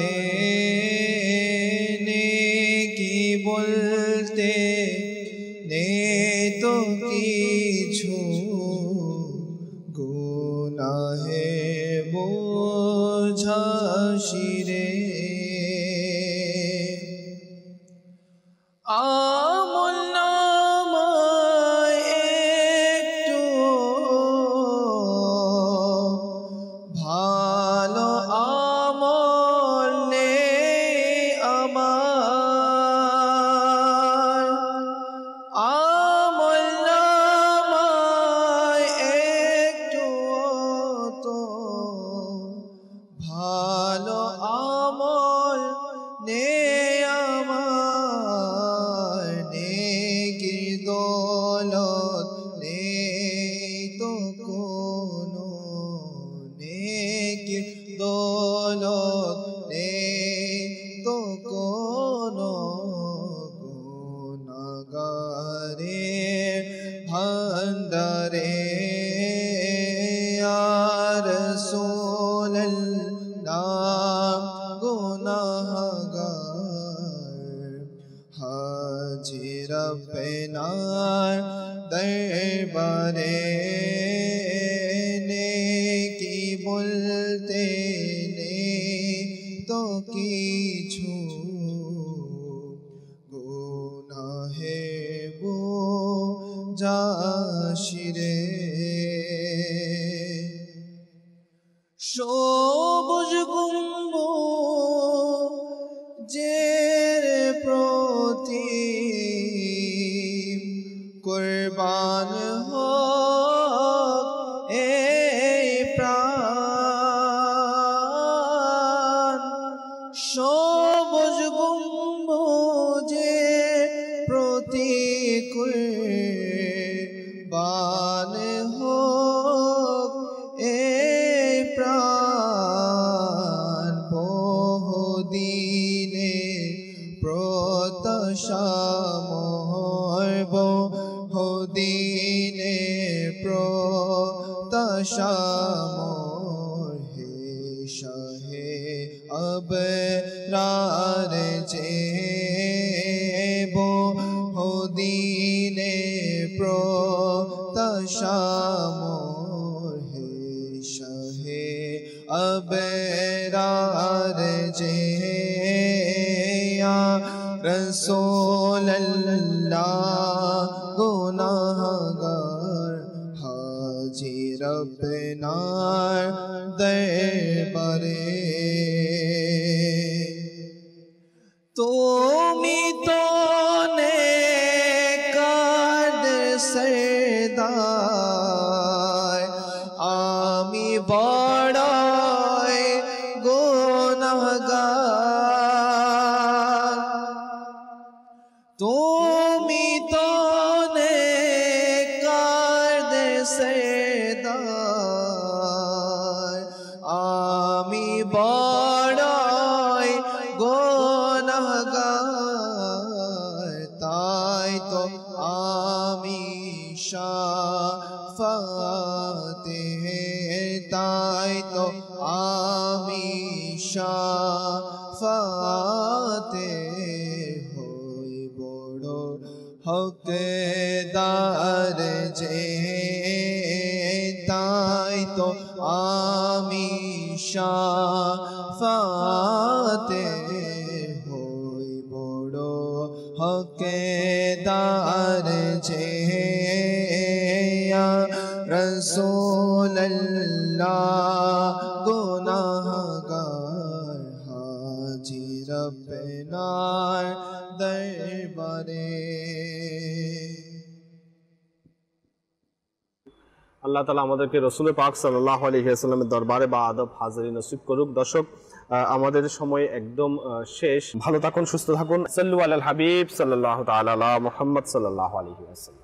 মহব হদিনে প্রত্যাশা আল্লাহ তালা আমাদেরকে রসুল পাক সাল্লাহ আলহিহাস্লামের দরবারে বা আদব হাজারি নসিব করুক দর্শক আমাদের সময় একদম শেষ ভালো থাকুন সুস্থ থাকুন সাল্লু আল হাবিব সাল্লাহ তাল মোহাম্মদ সাল্লাহ আলহিহাস্লাম